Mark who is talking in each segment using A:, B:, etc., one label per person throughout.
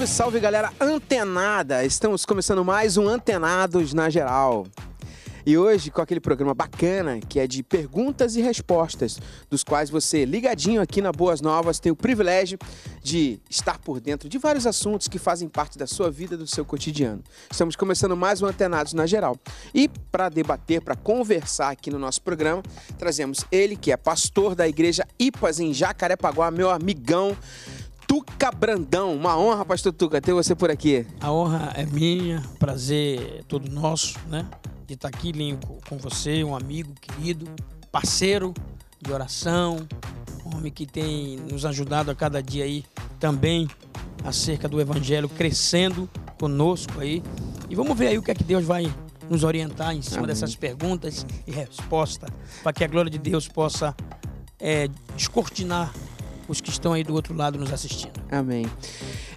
A: Salve, salve galera antenada! Estamos começando mais um Antenados na Geral. E hoje com aquele programa bacana que é de perguntas e respostas, dos quais você, ligadinho aqui na Boas Novas, tem o privilégio de estar por dentro de vários assuntos que fazem parte da sua vida, do seu cotidiano. Estamos começando mais um Antenados na Geral. E para debater, para conversar aqui no nosso programa, trazemos ele que é pastor da igreja IPAS em Jacarepaguá, meu amigão. Tuca Brandão. Uma honra, pastor Tuca, ter você por aqui.
B: A honra é minha, prazer é todo nosso, né? De estar aqui, Lincoln, com você, um amigo querido, parceiro de oração, homem que tem nos ajudado a cada dia aí também acerca do evangelho crescendo conosco aí. E vamos ver aí o que é que Deus vai nos orientar em cima Amém. dessas perguntas e respostas, para que a glória de Deus possa é, descortinar os que estão aí do outro lado nos assistindo.
A: Amém.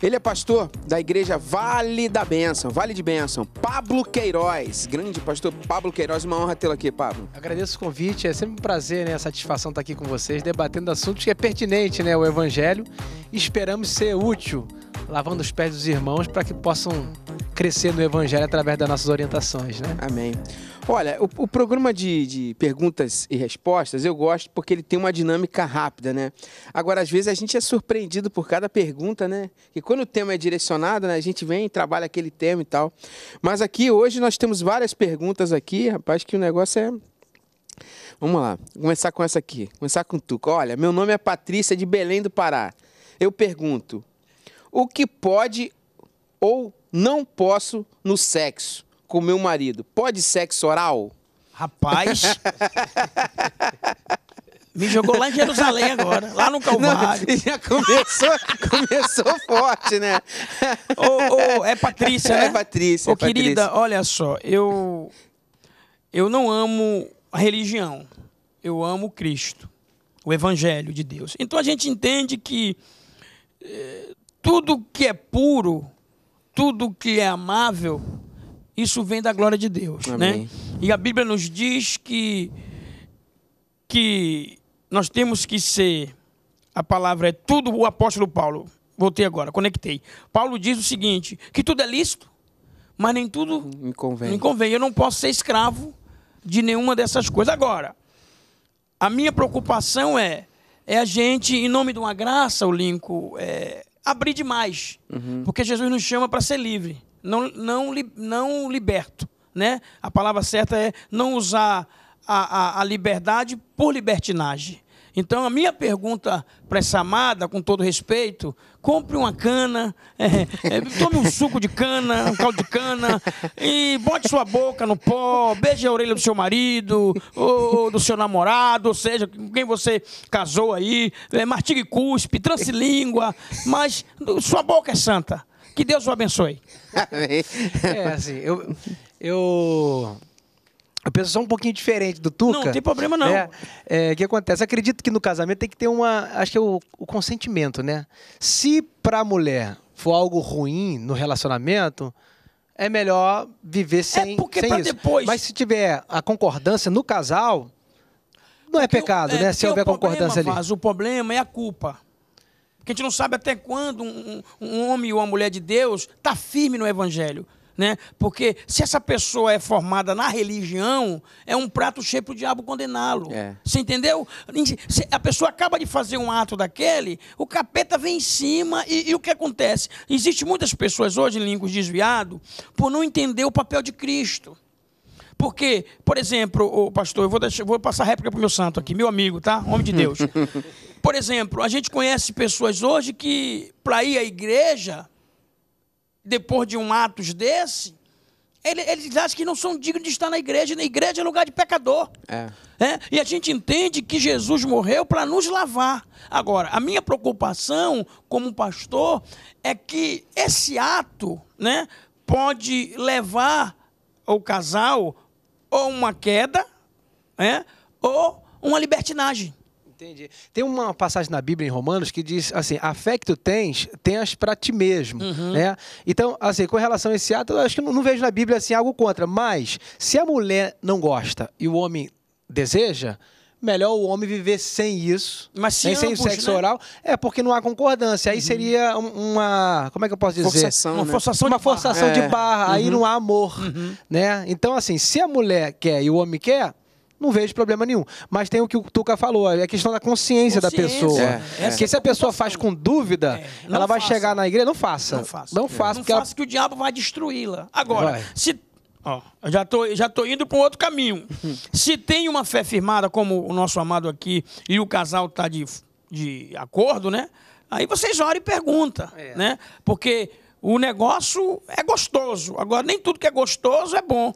A: Ele é pastor da igreja Vale da Bênção, Vale de Bênção, Pablo Queiroz. Grande pastor Pablo Queiroz, uma honra tê-lo aqui, Pablo.
C: Agradeço o convite, é sempre um prazer, né, a satisfação estar tá aqui com vocês, debatendo assuntos que é pertinente, né, o evangelho. Esperamos ser útil lavando os pés dos irmãos para que possam
A: crescer no Evangelho através das nossas orientações, né? Amém. Olha, o, o programa de, de, perguntas e respostas eu gosto porque ele tem uma dinâmica rápida, né? Agora, às vezes a gente é surpreendido por cada pergunta, né? E quando o tema é direcionado, né, a gente vem, trabalha aquele tema e tal. Mas aqui hoje nós temos várias perguntas aqui, rapaz, que o negócio é. Vamos lá, começar com essa aqui, começar com tu. Olha, meu nome é Patrícia de Belém do Pará. Eu pergunto: o que pode ou não posso no sexo? com meu marido, pode sexo oral? Rapaz.
B: Me jogou lá em Jerusalém agora, lá no Calvário. Não,
A: já começou, começou forte, né? Ô, é Patrícia, né? É Patrícia. É ô, é querida, Patrícia.
B: olha só, eu, eu não amo a religião, eu amo Cristo, o Evangelho de Deus. Então a gente entende que eh, tudo que é puro, tudo que é amável, isso vem da glória de Deus, né? Amém. né? E a Bíblia nos diz que que nós temos que ser a palavra é tudo o apóstolo Paulo. Voltei agora, conectei. Paulo diz o seguinte, que tudo é lícito, mas nem tudo me convém. Me convém. Eu não posso ser escravo de nenhuma dessas coisas agora. A minha preocupação é é a gente, em nome de uma graça, o Lincoln, é, abrir demais. Uhum. Porque Jesus nos chama para ser livre não, não, não liberto. Né? A palavra certa é não usar a, a, a liberdade por libertinagem. Então, a minha pergunta para essa amada, com todo respeito, compre uma cana, é, é, tome um suco de cana, um caldo de cana, e bote sua boca no pó, beije a orelha do seu marido, ou, ou do seu namorado, ou seja, com quem você casou aí, é, mastigue cuspe, transe língua, mas sua boca é santa. Que Deus o abençoe. Amém. É, assim, eu, eu, eu penso só um pouquinho diferente do Tuca. Não, não tem problema não. É,
C: é, o que acontece? Acredito que no casamento tem que ter uma, acho que é o, o consentimento, né? Se para a mulher for algo ruim no relacionamento, é melhor viver é sem, é porque sem isso. Depois. Mas se tiver a concordância no casal,
B: não é porque é pecado, eu, é, né? Se é houver concordância ali. Mas o problema é a culpa. Porque a gente não sabe até quando um, um homem ou uma mulher de Deus está firme no Evangelho. Né? Porque se essa pessoa é formada na religião, é um prato cheio para o diabo condená-lo. É. Você entendeu? Se a pessoa acaba de fazer um ato daquele, o capeta vem em cima e, e o que acontece? Existem muitas pessoas hoje em línguas desviado por não entender o papel de Cristo. Porque, por exemplo, o pastor, eu vou, deixar, vou passar réplica para o meu santo aqui, meu amigo, tá? Homem de Deus. Por exemplo, a gente conhece pessoas hoje que, para ir à igreja, depois de um atos desse, eles, eles acham que não são dignos de estar na igreja. Na igreja é lugar de pecador. É. É? E a gente entende que Jesus morreu para nos lavar. Agora, a minha preocupação como pastor é que esse ato né, pode levar o casal ou uma queda né, ou uma libertinagem.
C: Entendi. Tem uma passagem na Bíblia em Romanos que diz assim: a fé que tu tens, tens para ti mesmo. Uhum. Né? Então, assim, com relação a esse ato, eu acho que não, não vejo na Bíblia assim algo contra. Mas, se a mulher não gosta e o homem deseja, melhor o homem viver sem isso, Mas se nem né? ambos, sem sexo né? oral, é porque não há concordância. Aí uhum. seria uma, como é que eu posso dizer? Forçação, uma né? forçação, uma de, forçação barra. de barra. É. Aí uhum. não há amor, uhum. né? Então assim, se a mulher quer e o homem quer, não vejo problema nenhum. Mas tem o que o Tuca falou, é a questão da consciência, consciência da pessoa. É. é. Porque se a pessoa faz com dúvida, é. ela vai faça. chegar na igreja, não faça. Não faça. Não faça,
B: porque faça ela... que o diabo vai destruí-la. Agora, vai. se já tô, já tô indo para um outro caminho. se tem uma fé firmada, como o nosso amado aqui, e o casal está de, de acordo, né? Aí vocês olham e perguntam, é. né? Porque o negócio é gostoso. Agora, nem tudo que é gostoso é bom.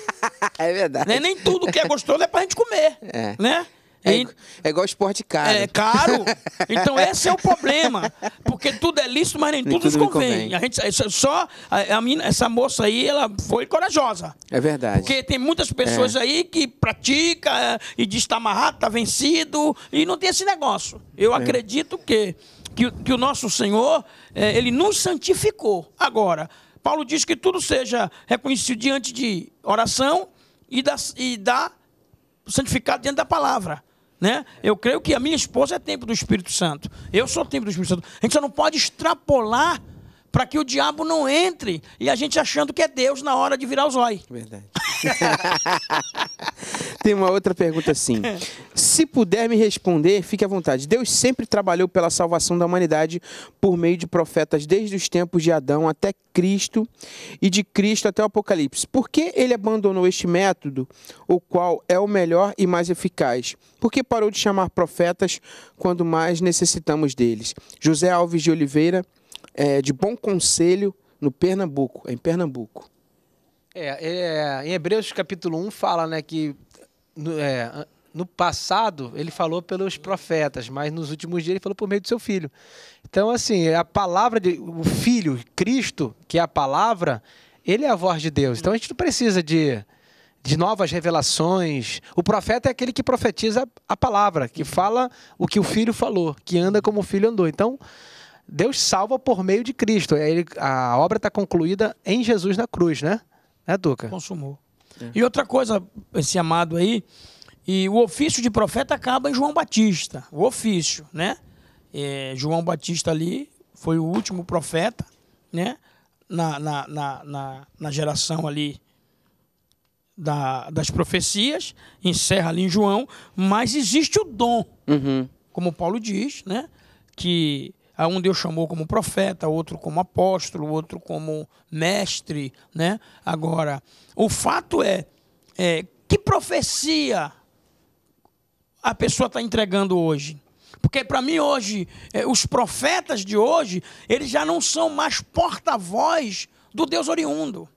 B: é verdade. Nem, né? nem tudo que é gostoso é pra gente comer. É. Né? É, e, é igual esporte caro. É caro. Então esse é o problema. Porque tudo é lícito, mas nem, nem tudo, nos convém. convém. A gente, é, só a, a mina, essa moça aí, ela foi corajosa.
A: É verdade. Porque
B: tem muitas pessoas é. aí que pratica e diz tá amarrado, tá vencido, e não tem esse negócio. Eu é. acredito que que, que o nosso Senhor, é, ele nos santificou. Agora, Paulo diz que tudo seja reconhecido diante de oração e da, e da santificado diante da palavra. Né? Eu creio que a minha esposa é tempo do Espírito Santo. Eu sou tempo do Espírito Santo. A gente só não pode extrapolar para que o diabo não entre e a gente achando que é Deus na hora de virar os olhos. Verdade. Tem uma outra
A: pergunta assim. Se puder me responder, fique à vontade. Deus sempre trabalhou pela salvação da humanidade por meio de profetas desde os tempos de Adão até Cristo e de Cristo até o Apocalipse. Por que ele abandonou este método, o qual é o melhor e mais eficaz? Por que parou de chamar profetas quando mais necessitamos deles? José Alves de Oliveira, é, de Bom Conselho, no Pernambuco, em Pernambuco.
C: É, é, em Hebreus capítulo 1 fala né, que é, no passado ele falou pelos profetas, mas nos últimos dias ele falou por meio do seu filho. Então, assim, a palavra de o filho, Cristo, que é a palavra, ele é a voz de Deus. Então a gente não precisa de de novas revelações. O profeta é aquele que profetiza a palavra, que fala o que o filho falou, que anda como o filho andou. Então, Deus salva por meio de Cristo. É a obra está concluída em Jesus
B: na cruz, né? Né, Duca? Consumou. É. E outra coisa, esse amado aí, e o ofício de profeta acaba em João Batista, o ofício, né? É, João Batista ali foi o último profeta, né? Na, na, na, na, na geração ali da, das profecias, encerra ali em João, mas existe o dom, uhum. como Paulo diz, né? Que a um Deus chamou como profeta, outro como apóstolo, outro como mestre, né? Agora, o fato é, é que profecia a pessoa está entregando hoje? Porque para mim hoje, é, os profetas de hoje, eles já não são mais porta-voz do Deus oriundo.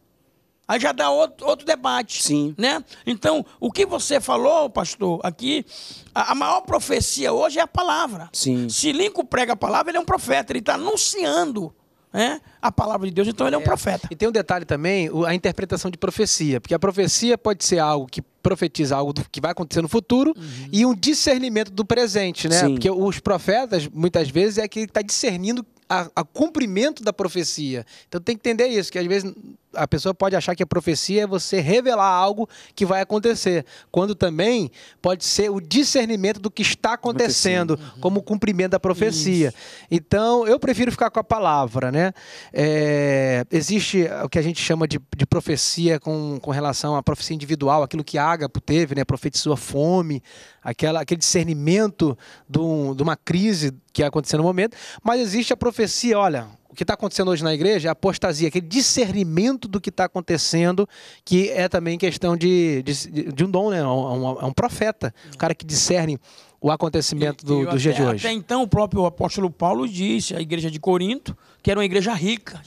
B: Aí já dá outro, outro debate. Sim. Né? Então, o que você falou, pastor, aqui, a, a maior profecia hoje é a palavra. Sim. Se Lincoln prega a palavra, ele é um profeta, ele está anunciando é, a palavra de Deus, então ele é um é. profeta. E tem um detalhe
C: também, a interpretação de profecia, porque a profecia pode ser algo que profetiza algo que vai acontecer no futuro uhum. e um discernimento do presente, né? Sim. Porque os profetas, muitas vezes, é que está discernindo o a, cumprimento da profecia. Então tem que entender isso, que às vezes a pessoa pode achar que a profecia é você revelar algo que vai acontecer, quando também pode ser o discernimento do que está acontecendo, uhum. como o cumprimento da profecia. Isso. Então, eu prefiro ficar com a palavra, né? É, existe o que a gente chama de, de profecia com, com relação à profecia individual, aquilo que Ágapo teve, né? Profetizou a fome, aquela, aquele discernimento de uma crise que aconteceu no momento, mas existe a profecia, olha, que está acontecendo hoje na igreja é apostasia, aquele discernimento do que está acontecendo, que é também questão de, de, de um dom, né? É um, é é um profeta, o um cara que discerne o acontecimento do, do dia de hoje. Até
B: então, o próprio apóstolo Paulo disse, a igreja de Corinto, que era uma igreja rica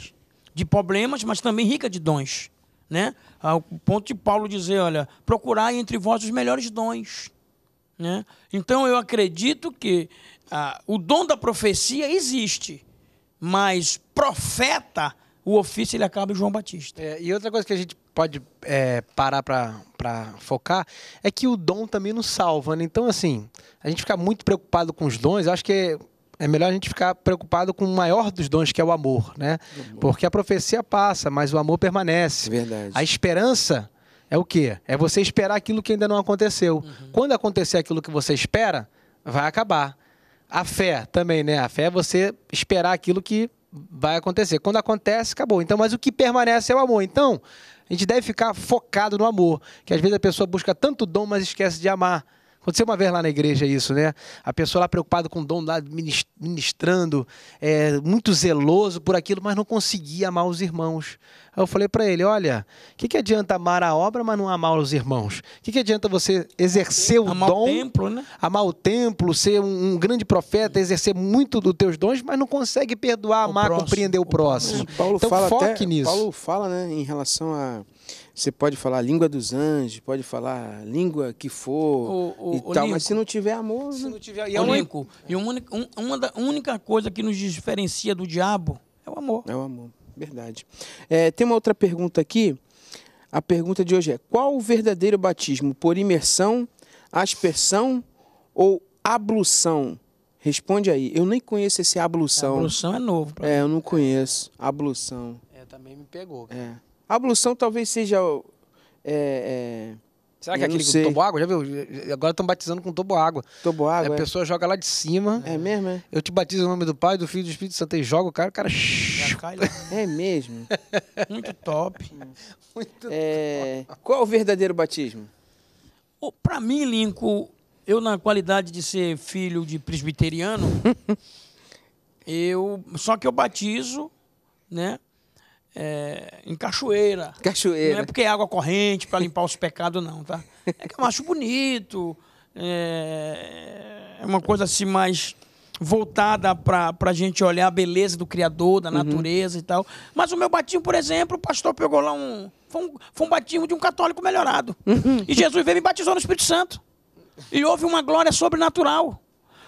B: de problemas, mas também rica de dons. Né? Ao ponto de Paulo dizer, olha, procurai entre vós os melhores dons. Né? Então, eu acredito que ah, o dom da profecia existe mas profeta, o ofício ele acaba em João Batista. É, e outra coisa que a gente pode é, parar para focar é que o dom também
C: nos salva. Né? Então, assim, a gente fica muito preocupado com os dons, acho que é melhor a gente ficar preocupado com o maior dos dons, que é o amor, né? Amor. Porque a profecia passa, mas o amor permanece. Verdade. A esperança é o quê? É você esperar aquilo que ainda não aconteceu. Uhum. Quando acontecer aquilo que você espera, vai acabar. A fé também, né? A fé é você esperar aquilo que vai acontecer. Quando acontece, acabou. Então, mas o que permanece é o amor. Então, a gente deve ficar focado no amor, que às vezes a pessoa busca tanto dom, mas esquece de amar. Aconteceu uma vez lá na igreja isso, né? A pessoa lá preocupada com o dom, lá ministrando, é, muito zeloso por aquilo, mas não conseguia amar os irmãos. Aí eu falei para ele: olha, o que, que adianta amar a obra, mas não amar os irmãos? O que, que adianta você exercer o amar dom, o templo, né? amar o templo, ser um, um, grande profeta, exercer muito dos teus dons, mas não consegue perdoar, o amar, próximo, compreender o, próximo. próximo. Paulo então fala foque até, nisso. Paulo
A: fala, né, em relação a você pode falar a língua dos anjos, pode falar a língua que for o, o, e o tal, Nico, mas se não tiver amor. Se né? não tiver, e, é uma,
B: e uma, um, uma da única coisa que nos diferencia do diabo é o amor. É o amor, verdade.
A: É, tem uma outra pergunta aqui. A pergunta de hoje é: qual o verdadeiro batismo? Por imersão, aspersão ou ablução? Responde aí. Eu nem conheço esse ablução. A ablução é novo. É, eu não conheço. Ablução. É, também me pegou. Cara. É. A ablução talvez seja. É, é... Será que é aquele sei. com tobo água? Já viu?
C: Agora estão batizando com tobo água. Tobo água. A é. pessoa joga lá de cima. É mesmo, é? Eu te batizo em nome do Pai, do Filho e do Espírito Santo. E joga o cara, o cara. Né? É mesmo. Muito top.
A: Muito é... top. Qual o verdadeiro batismo?
B: Oh, Para mim, linco eu, na qualidade de ser filho de presbiteriano, eu. Só que eu batizo, né? é, em cachoeira. Cachoeira. Não é porque é água corrente para limpar os pecados, não, tá? É que eu acho bonito, é, é uma coisa assim mais voltada para a gente olhar a beleza do Criador, da uhum. natureza uhum. e tal. Mas o meu batismo, por exemplo, o pastor pegou lá um. Foi um, foi um batismo de um católico melhorado. Uhum. E Jesus veio e me batizou no Espírito Santo. E houve uma glória sobrenatural.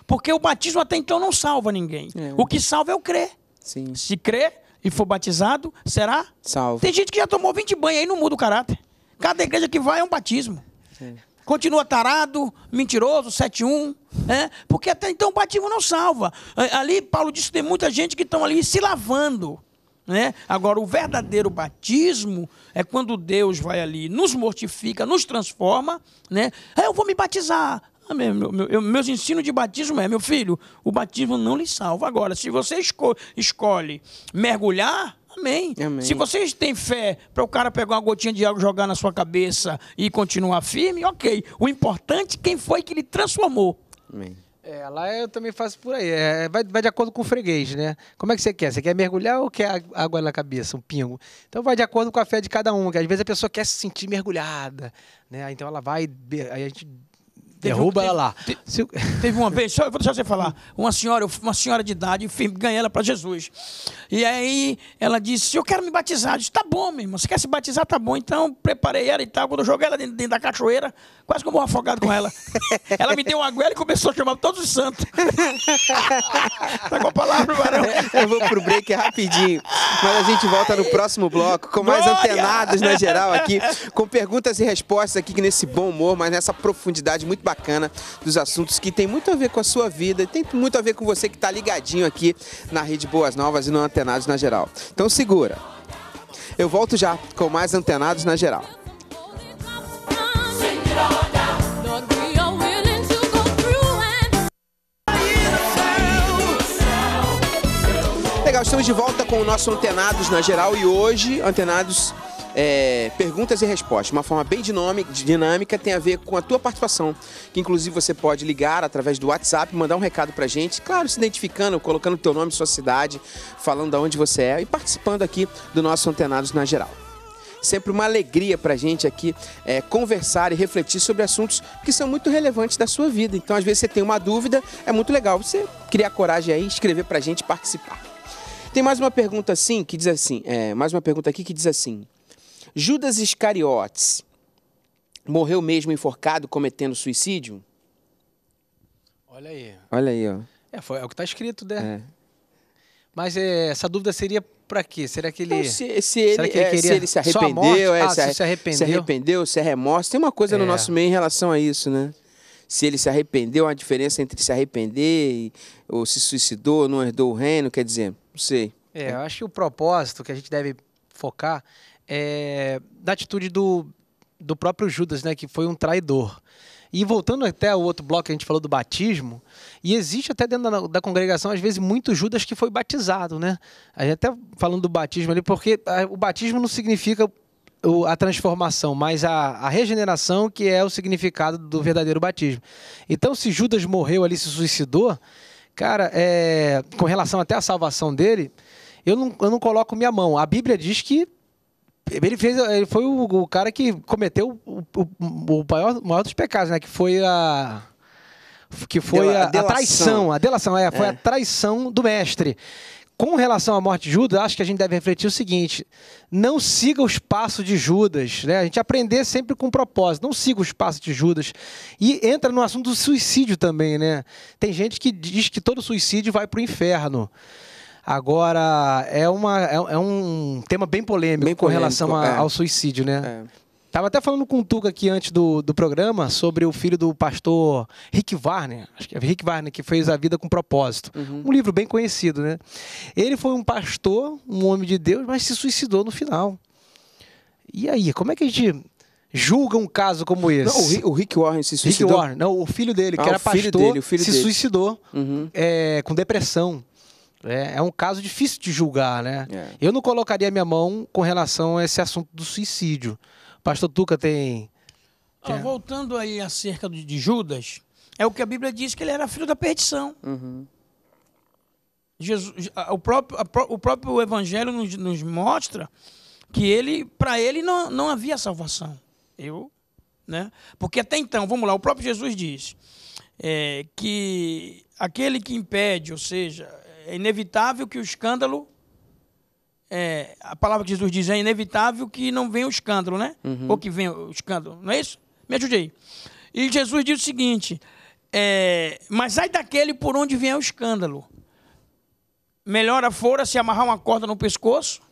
B: Porque o batismo até então não salva ninguém. É. O que salva é o crer. Sim. Se crer, e for batizado, será salvo. Tem gente que já tomou 20 banhos aí não muda o caráter. Cada igreja que vai é um batismo. Sim. Continua tarado, mentiroso, 7-1. É? Né? Porque até então o batismo não salva. É, ali, Paulo disse que tem muita gente que estão ali se lavando. Né? Agora, o verdadeiro batismo é quando Deus vai ali, nos mortifica, nos transforma. Né? É, eu vou me batizar. Meu, meu, meus ensinos de batismo é, meu filho, o batismo não lhe salva. Agora, se você esco escolhe mergulhar, amém. amém. Se vocês têm fé para o cara pegar uma gotinha de água, jogar na sua cabeça e continuar firme, ok. O importante, quem foi que lhe transformou.
C: Amém. É, lá eu também faço por aí. É, vai, vai de acordo com o freguês, né? Como é que você quer? Você quer mergulhar ou quer água na cabeça, um pingo? Então vai de acordo com a fé de cada um, que às vezes a pessoa quer se sentir mergulhada, né? Então ela vai, aí a gente
B: Derruba ela lá. Teve uma vez, só, vou deixar você falar. Uma senhora, uma senhora de idade, firme, ganhei ela para Jesus. E aí ela disse: Eu quero me batizar. Eu disse: Tá bom, meu irmão, você quer se batizar? Tá bom. Então preparei ela e tal. Quando eu joguei ela dentro, dentro da cachoeira, quase que eu afogado com ela. ela me deu uma guela e começou a chamar todos os santos. tá com a palavra, varão. Eu vou
A: pro break rapidinho. Mas a gente volta no próximo bloco com mais Glória! antenados na geral aqui, com perguntas e respostas aqui nesse bom humor, mas nessa profundidade muito bacana bacana dos assuntos que tem muito a ver com a sua vida e tem muito a ver com você que está ligadinho aqui na Rede Boas Novas e no Antenados na Geral. Então segura. Eu volto já com mais Antenados na Geral. Legal, estamos de volta com o nosso Antenados na Geral e hoje, Antenados é, perguntas e respostas. Uma forma bem dinâmica, tem a ver com a tua participação, que inclusive você pode ligar através do WhatsApp, mandar um recado pra gente, claro, se identificando, colocando teu nome, sua cidade, falando de onde você é e participando aqui do nosso Antenados na Geral sempre uma alegria para a gente aqui é, conversar e refletir sobre assuntos que são muito relevantes da sua vida. Então, às vezes, você tem uma dúvida, é muito legal você criar coragem aí, escrever para a gente participar. Tem mais uma pergunta assim, que diz assim, é, mais uma pergunta aqui que diz assim, Judas Iscariotes morreu mesmo enforcado cometendo suicídio? Olha aí. Olha aí, ó. É,
C: foi, é o que está escrito, né? É. Mas é, essa dúvida seria para quê? Será que ele. Então, se, se, ele, que ele é, queria... se, ele se arrependeu,
A: morte, é, ah, se, se, arrependeu. Se arrependeu, se é remorso. Tem uma coisa é. no nosso meio em relação a isso, né? Se ele se arrependeu, a diferença entre se arrepender e, ou se suicidou, não herdou o reino, quer dizer, não sei.
C: É, eu acho que o propósito que a gente deve focar é, da atitude do, do próprio Judas, né, que foi um traidor. E voltando até o outro bloco que a gente falou do batismo, e existe até dentro da, da congregação, às vezes, muito Judas que foi batizado, né? A gente até falando do batismo ali, porque a, o batismo não significa a transformação, mas a, a, regeneração, que é o significado do verdadeiro batismo. Então, se Judas morreu ali, se suicidou, cara, é, com relação até à salvação dele, eu não, eu não coloco minha mão. A Bíblia diz que ele fez ele foi o, o cara que cometeu o, o, o maior, maior dos pecados né que foi a que foi a, a, a, traição a delação é, foi é. a traição do mestre com relação à morte de Judas, acho que a gente deve refletir o seguinte: não siga os passos de Judas, né? A gente aprender sempre com propósito, não siga os passos de Judas. E entra no assunto do suicídio também, né? Tem gente que diz que todo suicídio vai para o inferno. Agora, é, uma, é, é um tema bem polêmico, bem polêmico com relação a, é. ao suicídio, né? É. Tava até falando com o Tuca aqui antes do, do programa sobre o filho do pastor Rick Warner, acho que é Rick Warner, que fez A Vida com Propósito. Uhum. Um livro bem conhecido, né? Ele foi um pastor, um homem de Deus, mas se suicidou no final. E aí, como é que a gente julga um caso como esse? Não, o, Rick Warren se suicidou. Rick Warren, não, o filho
A: dele, ah, que era pastor, dele, se dele. suicidou uhum.
C: é, com depressão. É, é um caso difícil de julgar, né? É. Eu não colocaria minha mão com relação a esse assunto do suicídio. Pastor Tuca tem.
B: tem... Ah, voltando aí acerca de Judas, é o que a Bíblia diz que ele era filho da perdição. Uhum. Jesus, o, próprio, o próprio Evangelho nos, nos mostra que ele, para ele, não, não havia salvação. Eu, né? Porque até então, vamos lá, o próprio Jesus diz é, que aquele que impede, ou seja, é inevitável que o escândalo. É, a palavra que Jesus diz é inevitável que não venha o escândalo, né? Uhum. Ou que venha o escândalo, não é isso? Me ajude aí. E Jesus diz o seguinte: é, Mas ai daquele por onde vem o escândalo. Melhor a fora se amarrar uma corda no pescoço,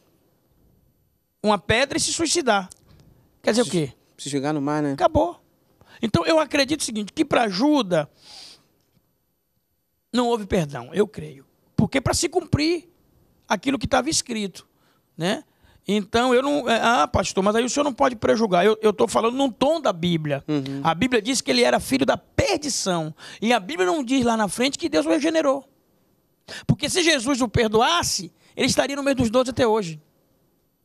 B: uma pedra e se suicidar. Quer dizer se, o quê? Se jogar no mar, né? Acabou. Então eu acredito o seguinte: que para Judas não houve perdão, eu creio. Porque para se cumprir aquilo que estava escrito, né? Então eu não. É, ah, pastor, mas aí o senhor não pode prejugar. Eu estou falando num tom da Bíblia. Uhum. A Bíblia diz que ele era filho da perdição. E a Bíblia não diz lá na frente que Deus o regenerou. Porque se Jesus o perdoasse, ele estaria no meio dos doze até hoje.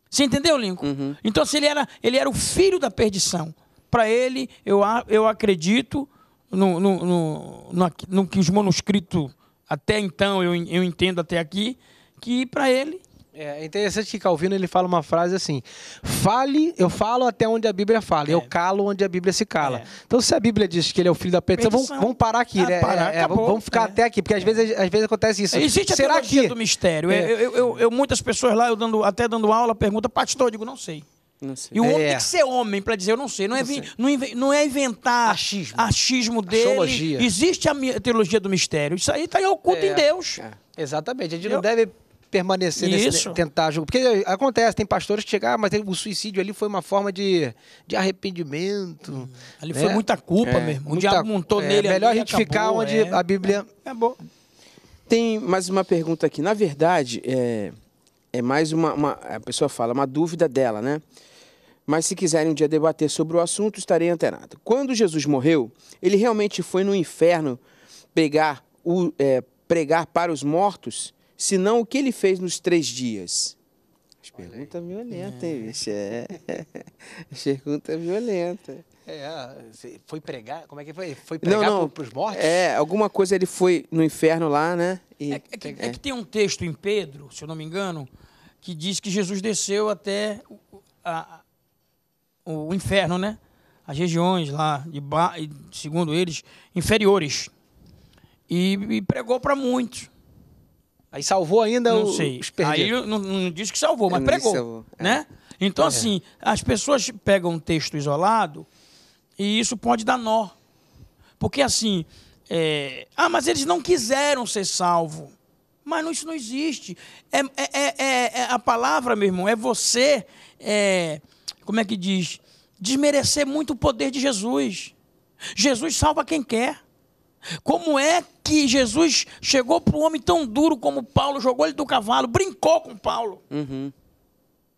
B: Você entendeu, Lincoln? Uhum. Então, se ele era, ele era o filho da perdição, para ele, eu, eu acredito no, no, no, no, no que os manuscritos até então, eu, eu entendo até aqui, que para ele. É, é interessante que Calvino ele fala uma frase assim: fale,
C: eu falo até onde a Bíblia fala, é. eu calo onde a Bíblia se cala. É. Então, se a Bíblia diz que ele é o filho da petição, vamos, vamos parar aqui, ah, né? Parar, é, é acabou, vamos ficar é. até aqui, porque às, vezes, às vezes acontece isso. Existe Será a teologia que... do
B: mistério. Eu, eu, eu, muitas pessoas lá, eu dando, até dando aula, pergunta, pastor, eu digo, não sei. E o homem é. tem que ser homem para dizer, eu não sei. Não, é, não, sei. não é inventar achismo, achismo dele. Axiologia. Existe a teologia do mistério. Isso aí está oculto é. em Deus. É. Exatamente. A gente eu... não
C: deve permanecer Isso. nesse tentar julgar. Porque acontece, tem pastores que chegam, ah, mas o suicídio ali foi uma forma de, de arrependimento. Hum. Ali né? foi muita culpa é, mesmo. O diabo montou é, nele. é Melhor ali, a gente acabou, ficar onde é. a
A: Bíblia. É. Acabou. Tem mais uma pergunta aqui. Na verdade, é é mais uma, uma, a pessoa fala, uma dúvida dela, né? Mas se quiserem um dia debater sobre o assunto, estarei antenado. Quando Jesus morreu, ele realmente foi no inferno pregar, o, é, pregar para os mortos, senão o que ele fez nos três dias? As perguntas violentas, é. hein, bicho? É. As perguntas violentas.
C: É, é foi pregar? Como é que foi? Foi pregar não, não. Para os mortos?
A: É, alguma coisa ele foi no inferno lá, né? E, é, é, que, é, é, que,
B: tem um texto em Pedro, se eu não me engano, que diz que Jesus desceu até a, a, o inferno, né? As regiões lá, de ba... segundo eles, inferiores. E, e pregou para muitos. Aí salvou ainda não o, sei. os perdidos. Aí não, não diz que salvou, mas pregou, salvou. É. né? Então, é. assim, as pessoas pegam um texto isolado e isso pode dar nó. Porque, assim, é... ah, mas eles não quiseram ser salvos. Mas isso não existe. É, é, é, é, é, a palavra, meu irmão, é você, é, como é que diz? Desmerecer muito o poder de Jesus. Jesus salva quem quer. Como é que Jesus chegou para um homem tão duro como Paulo, jogou ele do cavalo, brincou com Paulo? Uhum.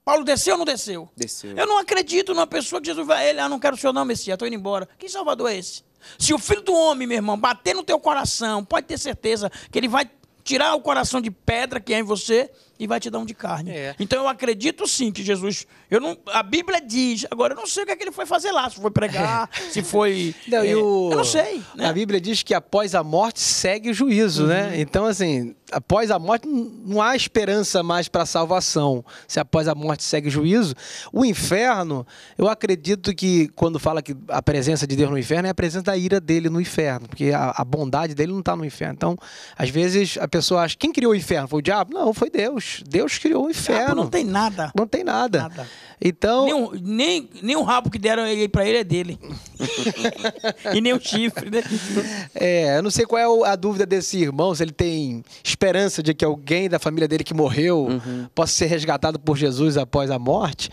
B: Paulo desceu ou não desceu? Desceu. Eu não acredito numa pessoa que Jesus vai a ele, ah, não quero o seu não, Messias, estou indo embora. Que Salvador é esse? Se o filho do homem, meu irmão, bater no teu coração, pode ter certeza que ele vai tirar o coração de pedra que é em você e vai te dar um de carne. É. Então eu acredito sim que Jesus. Eu não, a Bíblia diz, agora eu não sei o que, é que ele foi fazer lá, se foi pregar, é. se foi. Não, é, o... Eu não sei. Né? A
C: Bíblia diz que após a morte segue o juízo, né? uhum. né? Então, assim, após a morte não há esperança mais para salvação. Se após a morte segue o juízo, o inferno, eu acredito que quando fala que a presença de Deus no inferno é a presença da ira dele no inferno, porque a, a bondade dele não está no inferno. Então, às vezes a pessoa acha: quem criou o inferno? Foi o
B: diabo? Não, foi Deus. Deus. criou o ah, inferno. não tem nada. Não tem nada. nada. Então. Nem, nem, nem um rabo que deram para ele é dele. e nem um chifre, né?
C: É, eu não sei qual é a dúvida desse irmão, se ele tem esperança de que alguém da família dele que morreu uhum. possa ser resgatado por Jesus após a morte.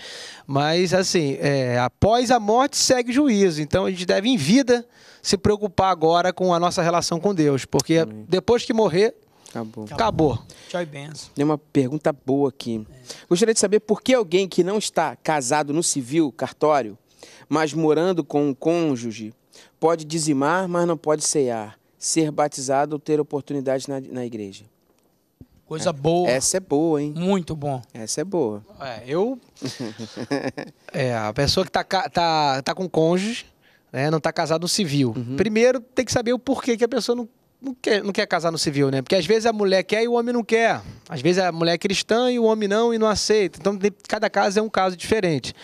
C: Mas, assim, é, após a morte segue juízo. Então a gente deve, em vida, se preocupar
A: agora com a nossa relação com Deus. Porque depois que morrer, Acabou. Acabou.
B: Tchau e benção.
A: Tem uma pergunta boa aqui. É. Gostaria de saber por que alguém que não está casado no civil, cartório, mas morando com um cônjuge, pode dizimar, mas não pode cear, ser batizado ou ter oportunidade na, na igreja.
B: Coisa é. boa. Essa
A: é boa, hein? Muito bom. Essa é boa. É, eu. é, a pessoa que está
C: tá, tá com cônjuge, né, não está casado no civil. Uhum. Primeiro, tem que saber o porquê que a pessoa não não quer, não quer casar no civil, né? Porque às vezes a mulher quer e o homem não quer. Às vezes a mulher é cristã e o homem não e não aceita. Então cada caso é um caso diferente.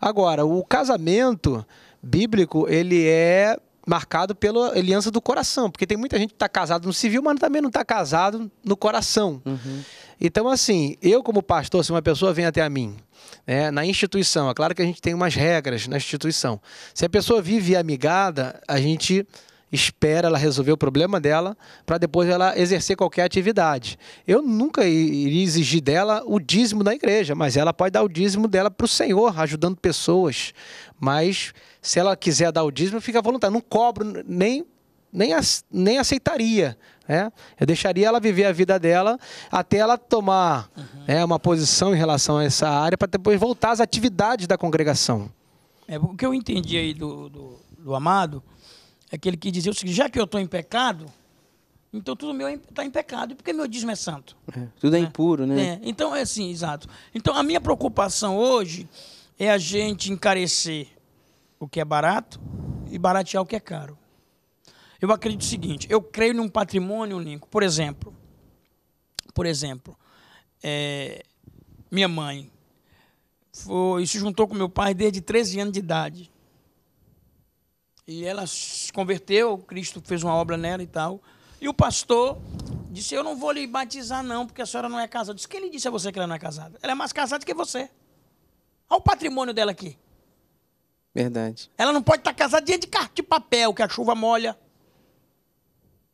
C: Agora, o casamento bíblico, ele é marcado pela aliança do coração, porque tem muita gente que está casado no civil, mas também não está casado no coração. Uhum. Então, assim, eu como pastor, se uma pessoa vem até a mim, né, na instituição, é claro que a gente tem umas regras na instituição. Se a pessoa vive amigada, a gente espera ela resolver o problema dela para depois ela exercer qualquer atividade. Eu nunca iria exigir dela o dízimo da igreja, mas ela pode dar o dízimo dela para o Senhor, ajudando pessoas. Mas se ela quiser dar o dízimo, fica voluntário. Não cobro nem nem, nem aceitaria. Né? Eu deixaria ela viver a vida dela até ela tomar uhum. né, uma posição em relação a essa área para depois voltar às atividades da congregação.
B: É, o que eu entendi aí do, do, do Amado é aquele que dizia o seguinte: já que eu estou em pecado, então tudo meu é está em pecado, porque meu dízimo é santo. É, tudo
A: é, é, impuro, né? É,
B: então é assim, exato. Então a minha preocupação hoje é a gente encarecer o que é barato e baratear o que é caro. Eu acredito o seguinte, eu creio num patrimônio único. Por exemplo, por exemplo, é, minha mãe foi, se juntou com meu pai desde 13 anos de idade. E ela se converteu, Cristo fez uma obra nela e tal. E o pastor disse: Eu não vou lhe batizar, não, porque a senhora não é casada. disse: Quem lhe disse a você que ela não é casada? Ela é mais casada que você. Olha o patrimônio dela aqui. Verdade. Ela não pode estar casada diante de carta de papel, que a chuva molha.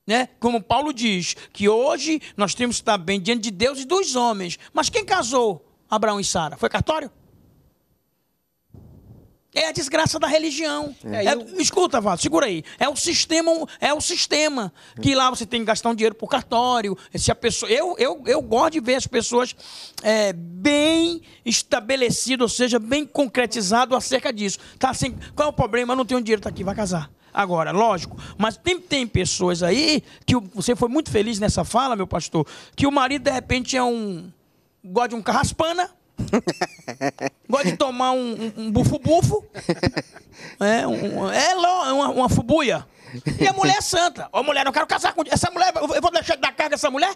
B: Né? Como Paulo diz, que hoje nós temos que estar bem diante de Deus e dos homens. Mas quem casou Abraão e Sara? Foi cartório? É a desgraça da religião. É. É, é eu... Escuta, Vado, segura aí. É o sistema, é o sistema que lá você tem que gastar um dinheiro por cartório. É, se a pessoa, eu, eu, eu gosto de ver as pessoas é, bem estabelecido, ou seja, bem concretizado acerca disso. Tá assim, qual é o problema? Eu não tenho dinheiro, tá aqui, vai casar. Agora, lógico, mas tem, tem pessoas aí que você foi muito feliz nessa fala, meu pastor, que o marido de repente é um gosta de um carraspana Gosta de tomar um bufo-bufo. é, um, é uma, uma fubuia. E a mulher é santa. Ó, oh, mulher, não quero casar com essa mulher. Eu vou deixar de dar carga essa mulher?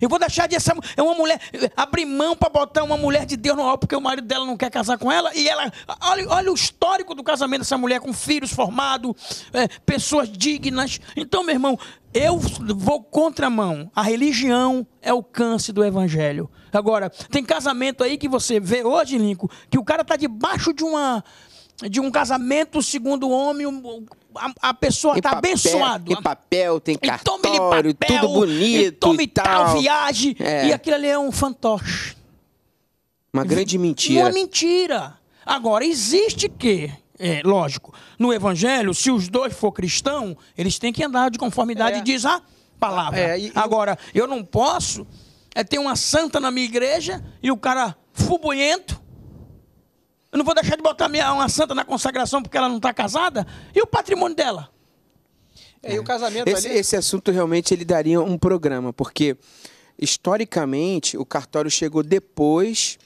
B: Eu vou deixar de essa é uma mulher abrir mão para botar uma mulher de Deus no altar porque o marido dela não quer casar com ela e ela olha, olha o histórico do casamento dessa mulher com filhos formados, é, pessoas dignas. Então, meu irmão, eu vou contra mão. A religião é o câncer do evangelho. Agora, tem casamento aí que você vê hoje, Lincoln, que o cara tá debaixo de uma de um casamento segundo o homem, a, a pessoa está abençoada. Tem papel, tem
A: cartório, papel, tudo bonito tome e tal. tal viagem,
B: é. e aquilo ali é um fantoche. Uma grande mentira. Uma mentira. Agora, existe que é, lógico, no evangelho, se os dois for cristão, eles têm que andar de conformidade, é. diz a palavra. É, e, Agora, eu não posso é ter uma santa na minha igreja e o cara fubuento? Eu não vou deixar de botar minha, uma santa na consagração porque ela não está casada. E o patrimônio dela? É, e o casamento esse, ali...
A: esse assunto realmente ele daria um programa, porque historicamente o cartório chegou depois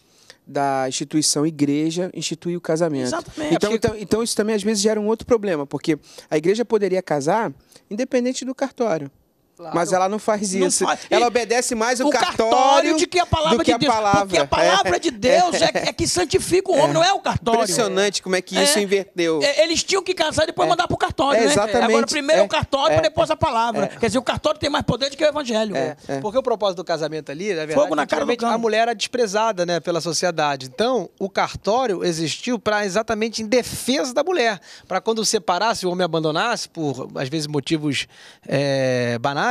A: da instituição igreja instituir o casamento. Exatamente. Então, então, então, isso também às vezes gera um outro problema, porque a igreja poderia casar independente do cartório. Claro. Mas ela não faz isso. faz. Ela obedece mais o, o cartório, cartório que a palavra do que de Deus. A palavra. Porque a palavra é. de Deus é, é, que santifica o homem, é. não é o
B: cartório. Impressionante como é que é. isso inverteu. É, eles tinham que casar e depois é. mandar para o cartório, né? Exatamente. Agora, primeiro o cartório, e depois a palavra. Quer dizer, o cartório tem mais poder do que o evangelho. Porque o propósito do casamento ali, na verdade, Fogo na
C: cara a mulher era desprezada né, pela sociedade. Então, o cartório existiu para exatamente em defesa da mulher. Para quando separasse, o homem abandonasse, por às vezes motivos banais,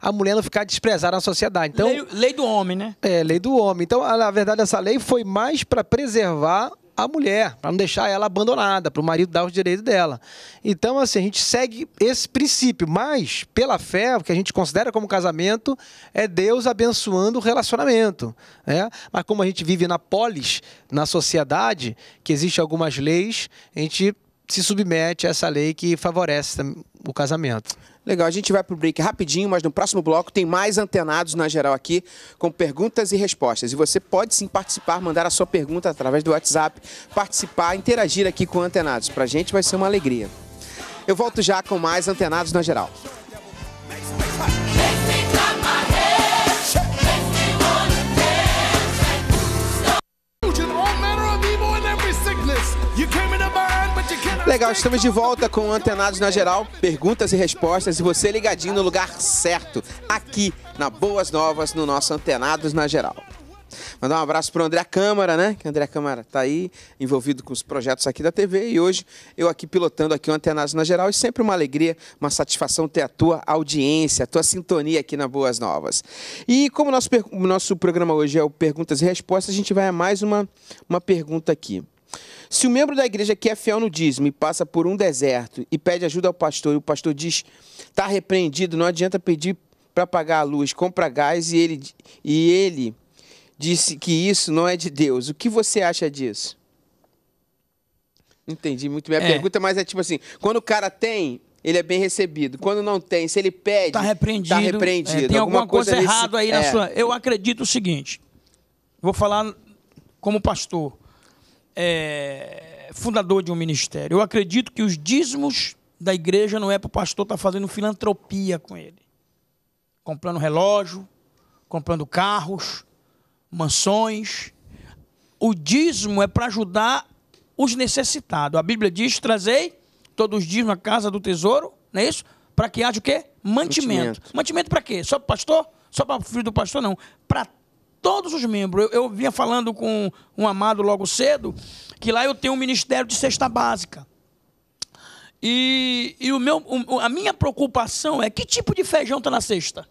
C: a mulher não ficar desprezada na sociedade. Então, lei, lei do homem, né? É, lei do homem. Então, na verdade, essa lei foi mais para preservar a mulher, para não deixar ela abandonada, para o marido dar os direitos dela. Então, assim, a gente segue esse princípio, mas pela fé, o que a gente considera como casamento é Deus abençoando o relacionamento. Né? Mas como a gente vive na polis, na sociedade, que existem algumas leis, a gente se submete a essa lei que favorece
A: o casamento. Legal, a gente vai para o break rapidinho, mas no próximo bloco tem mais antenados na geral aqui com perguntas e respostas. E você pode sim participar, mandar a sua pergunta através do WhatsApp, participar, interagir aqui com antenados. Para a gente vai ser uma alegria. Eu volto já com mais antenados na geral. You came in a Legal, estamos de volta com Antenados na Geral, perguntas e respostas, e você ligadinho no lugar certo, aqui na Boas Novas, no nosso Antenados na Geral. Mandar um abraço para o André Câmara, né? Que o André Câmara está aí, envolvido com os projetos aqui da TV. E hoje eu aqui pilotando aqui o Antenados na Geral. E sempre uma alegria, uma satisfação ter a tua audiência, a tua sintonia aqui na Boas Novas. E como o nosso, nosso programa hoje é o Perguntas e Respostas, a gente vai a mais uma, uma pergunta aqui. Se o um membro da igreja que é fiel no dízimo e passa por um deserto e pede ajuda ao pastor, e o pastor diz: está repreendido, não adianta pedir para pagar a luz, compra gás, e ele, e ele disse que isso não é de Deus. O que você acha disso? Entendi muito bem. A é. pergunta mas é tipo assim: quando o cara tem, ele é bem
B: recebido. Quando não tem, se ele pede, está repreendido. Tá repreendido. É, tem alguma, alguma coisa, coisa errada nesse... aí na é. sua. Eu acredito o seguinte: vou falar como pastor é, fundador de um ministério. Eu acredito que os dízimos da igreja não é para o pastor estar tá fazendo filantropia com ele. Comprando relógio, comprando carros, mansões. O dízimo é para ajudar os necessitados. A Bíblia diz: trazei todos os dízimos à casa do tesouro, não é isso? Para que haja o quê? Mantimento. Mantimento, Mantimento para quê? Só para o pastor? Só para o filho do pastor, não. Para todos os membros. Eu, eu vinha falando com um amado logo cedo que lá eu tenho um ministério de cesta básica. E, e o meu, o, a minha preocupação é que tipo de feijão está na cesta?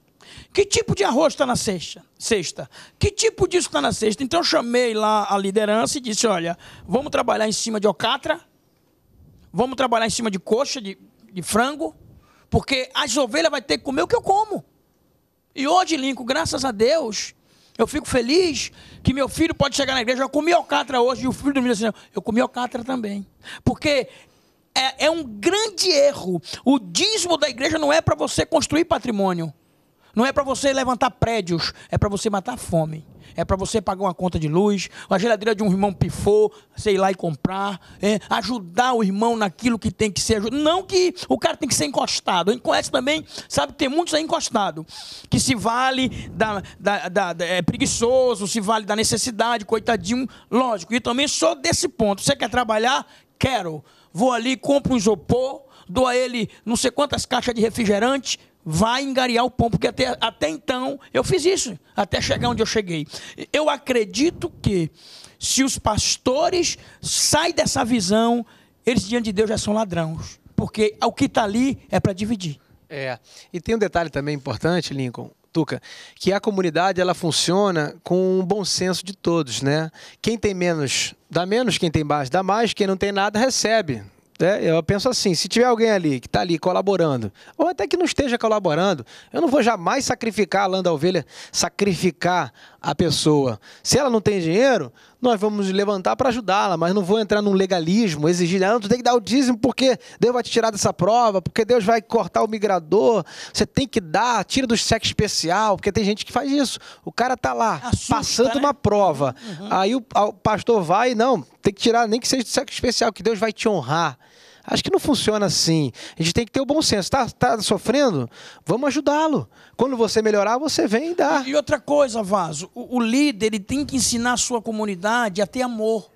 B: Que tipo de arroz está na cesta? Sexta. Que tipo disso está na cesta? Então eu chamei lá a liderança e disse: olha, vamos trabalhar em cima de ocatra, vamos trabalhar em cima de coxa, de, de frango, porque as ovelhas vai ter que comer o que eu como. E hoje, Linco, graças a Deus, eu fico feliz que meu filho pode chegar na igreja. Eu comi alcatra hoje e o filho dormiu assim, eu comi alcatra também. Porque é, é um grande erro. O dízimo da igreja não é para você construir patrimônio. Não é para você levantar prédios, é para você matar a fome. É para você pagar uma conta de luz, uma geladeira de um irmão pifou, sei lá, e comprar. É, ajudar o irmão naquilo que tem que ser ajudado. Não que o cara tem que ser encostado. A gente conhece também, sabe que tem muitos aí encostados. Que se vale da, da, da, da, é preguiçoso, se vale da necessidade, coitadinho. Lógico, e também só desse ponto. Você quer trabalhar? Quero. Vou ali, compro um isopor, dou a ele não sei quantas caixas de refrigerante, vai angariar o pão, porque até, até então eu fiz isso, até chegar onde eu cheguei. Eu acredito que se os pastores saem dessa visão, eles diante de Deus já são ladrões, porque o que está ali é para dividir.
C: É, e tem um detalhe também importante, Lincoln, Tuca, que a comunidade ela funciona com um bom senso de todos, né? Quem tem menos dá menos, quem tem mais dá mais, quem não tem nada recebe. É, eu penso assim, se tiver alguém ali que está ali colaborando, ou até que não esteja colaborando, eu não vou jamais sacrificar a lã da ovelha, sacrificar a pessoa. Se ela não tem dinheiro, nós vamos levantar para ajudá-la, mas não vou entrar num legalismo, exigir, não, tu tem que dar o dízimo porque Deus vai te tirar dessa prova, porque Deus vai cortar o migrador, você tem que dar, tira do cheque especial, porque tem gente que faz isso. O cara tá lá, Assusta, passando né? uma prova. Uhum. Aí o, o pastor vai, não, tem que tirar, nem que seja do cheque especial, que Deus vai te honrar. Acho que não funciona assim. A gente tem que ter o bom senso.
B: Está tá sofrendo? Vamos ajudá-lo. Quando você melhorar, você vem e dá. E outra coisa, Vaso, o, o líder ele tem que ensinar a sua comunidade a ter amor.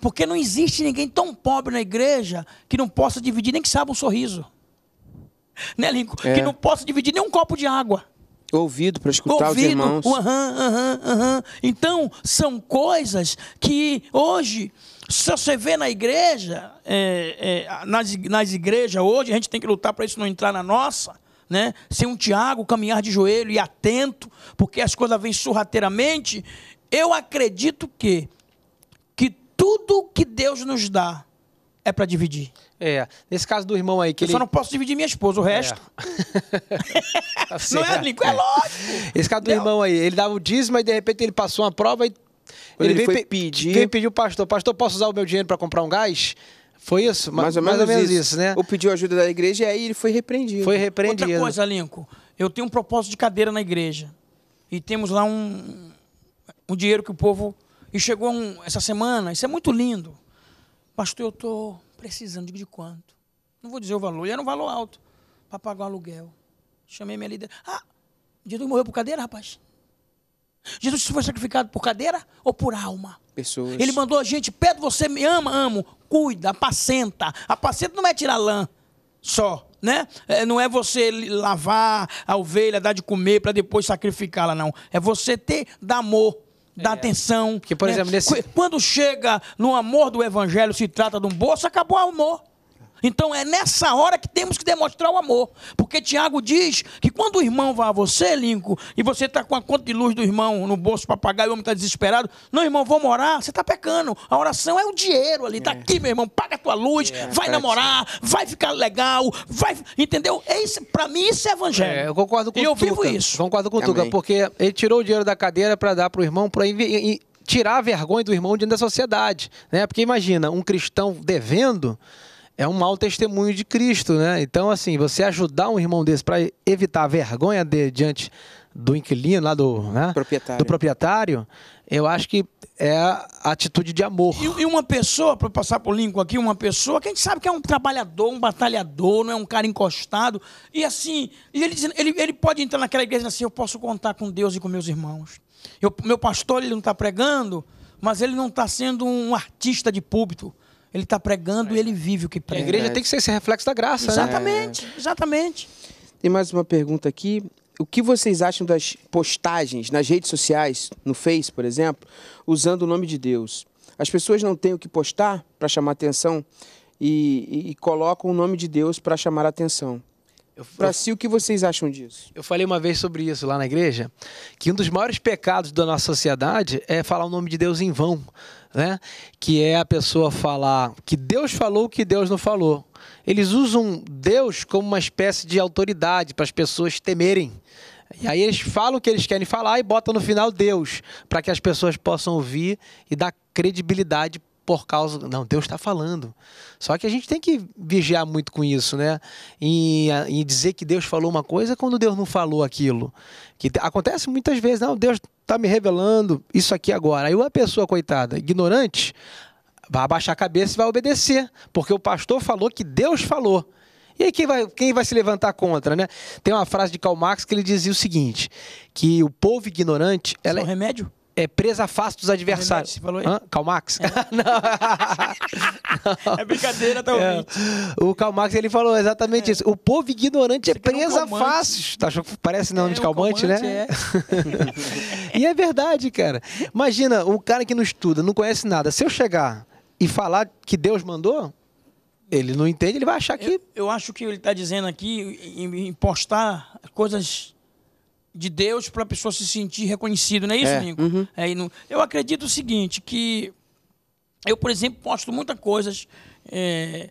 B: Porque não existe ninguém tão pobre na igreja que não possa dividir nem que saiba um sorriso. Né, Lincoln? É. Que não possa dividir nem um copo de água. Ouvido para escutar Ouvido, os irmãos. Então, são coisas que hoje se você vê na igreja, é, é, nas, nas igrejas hoje, a gente tem que lutar para isso não entrar na nossa. Né? Ser um Tiago, caminhar de joelho e atento, porque as coisas vêm sorrateiramente. Eu acredito que, que tudo que Deus nos dá é para dividir. É, nesse caso do irmão aí que eu ele... só não posso dividir minha
C: esposa, o é. resto.
B: É. não é, Lincoln? É, é
C: lógico. Esse caso do não. irmão aí, ele dava o dízimo e de repente ele passou uma prova e quando ele, ele foi pedir... Veio pedir o pastor, pastor, posso usar o meu dinheiro para comprar um gás? Foi isso? Mais, mais, ou, menos ou, menos isso, isso né? Ou pediu ajuda da igreja e aí ele foi
B: repreendido. Foi repreendido. Outra coisa, Lincoln. Eu tenho um propósito de cadeira na igreja. E temos lá um, um dinheiro que o povo... E chegou um, essa semana, isso é muito lindo. Pastor, eu estou precisando, de quanto? Não vou dizer o valor, e era um valor alto, para pagar o aluguel. Chamei minha líder. Ah, o dia morreu por cadeira, rapaz. Jesus foi sacrificado por cadeira ou por alma? Pessoas. Ele mandou a gente, Pedro, você me ama, amo, cuida, apacenta. Apacenta não é tirar lã só, né? É, não é você lavar a ovelha, dar de comer para depois sacrificá-la, não. É você ter, dar amor, da é. atenção. Porque, por né? exemplo, nesse... quando chega no amor do evangelho, se trata de um bolso, acabou o amor. Então é nessa hora que temos que demonstrar o amor. Porque Tiago diz que quando o irmão vai a você, Lincoln, e você está com a conta de luz do irmão no bolso para pagar e o homem está desesperado, não, irmão, vou morar, você está pecando. A oração é o dinheiro ali, está é. aqui, meu irmão, paga a tua luz, é, vai namorar, vai ficar legal, vai. Entendeu? É para mim, isso é evangelho. É, eu concordo com e eu Tuca. vivo isso.
C: Concordo com o Tuca, porque ele tirou o dinheiro da cadeira para dar para o irmão, para tirar a vergonha do irmão diante da sociedade. Né? Porque imagina, um cristão devendo é um mau testemunho de Cristo, né? Então, assim, você ajudar um irmão desse para evitar a vergonha de, diante do inquilino, lá do, né?
B: proprietário. do proprietário, eu acho que é a atitude de amor. E, e uma pessoa, para passar por Lincoln aqui, uma pessoa que a gente sabe que é um trabalhador, um batalhador, não é um cara encostado. E assim, ele, ele, ele pode entrar naquela igreja assim: eu posso contar com Deus e com meus irmãos. Eu, meu pastor, ele não está pregando, mas ele não está sendo um artista de púlpito. Ele está pregando e ele vive o que é prega. A igreja tem que ser esse reflexo da graça, né? Exatamente, né? exatamente.
A: Tem mais uma pergunta aqui. O que vocês acham das postagens nas redes sociais, no Face, por exemplo, usando o nome de Deus? As pessoas não têm o que postar para chamar atenção e, e, e, colocam o nome de Deus para chamar atenção. Para si, o que vocês acham disso?
C: Eu falei uma vez sobre isso lá na igreja, que um dos maiores pecados da nossa sociedade é falar o nome de Deus em vão né? Que é a pessoa falar que Deus falou que Deus não falou. Eles usam Deus como uma espécie de autoridade para as pessoas temerem. E aí eles falam o que eles querem falar e botam no final Deus, para que as pessoas possam ouvir e dar credibilidade por causa. Não, Deus está falando. Só que a gente tem que vigiar muito com isso, né? E, dizer que Deus falou uma coisa quando Deus não falou aquilo. Que acontece muitas vezes, não, Deus está me revelando isso aqui agora. Aí uma pessoa, coitada, ignorante, vai abaixar a cabeça e vai obedecer, porque o pastor falou que Deus falou. E aí quem vai, quem vai se levantar contra, né? Tem uma frase de Karl Marx que ele dizia o seguinte, que o povo ignorante... Ela... é um remédio? é, presa fácil dos adversários. É você falou aí? Hã? Calmax? É.
B: não. é brincadeira, tá é.
C: O Calmax, ele falou exatamente é. isso. O povo ignorante é Você é presa um fácil. Tá, parece não é, de calmante, né? É. e é verdade, cara. Imagina, o cara que não estuda, não conhece nada. Se eu chegar e falar que Deus mandou, ele não entende, ele vai achar que... Eu,
B: eu acho que ele está dizendo aqui, impostar coisas de Deus para a pessoa se sentir reconhecido, não é isso, é. Nico? Uhum. É, Eu acredito o seguinte, que eu, por exemplo, posto muitas coisas, é,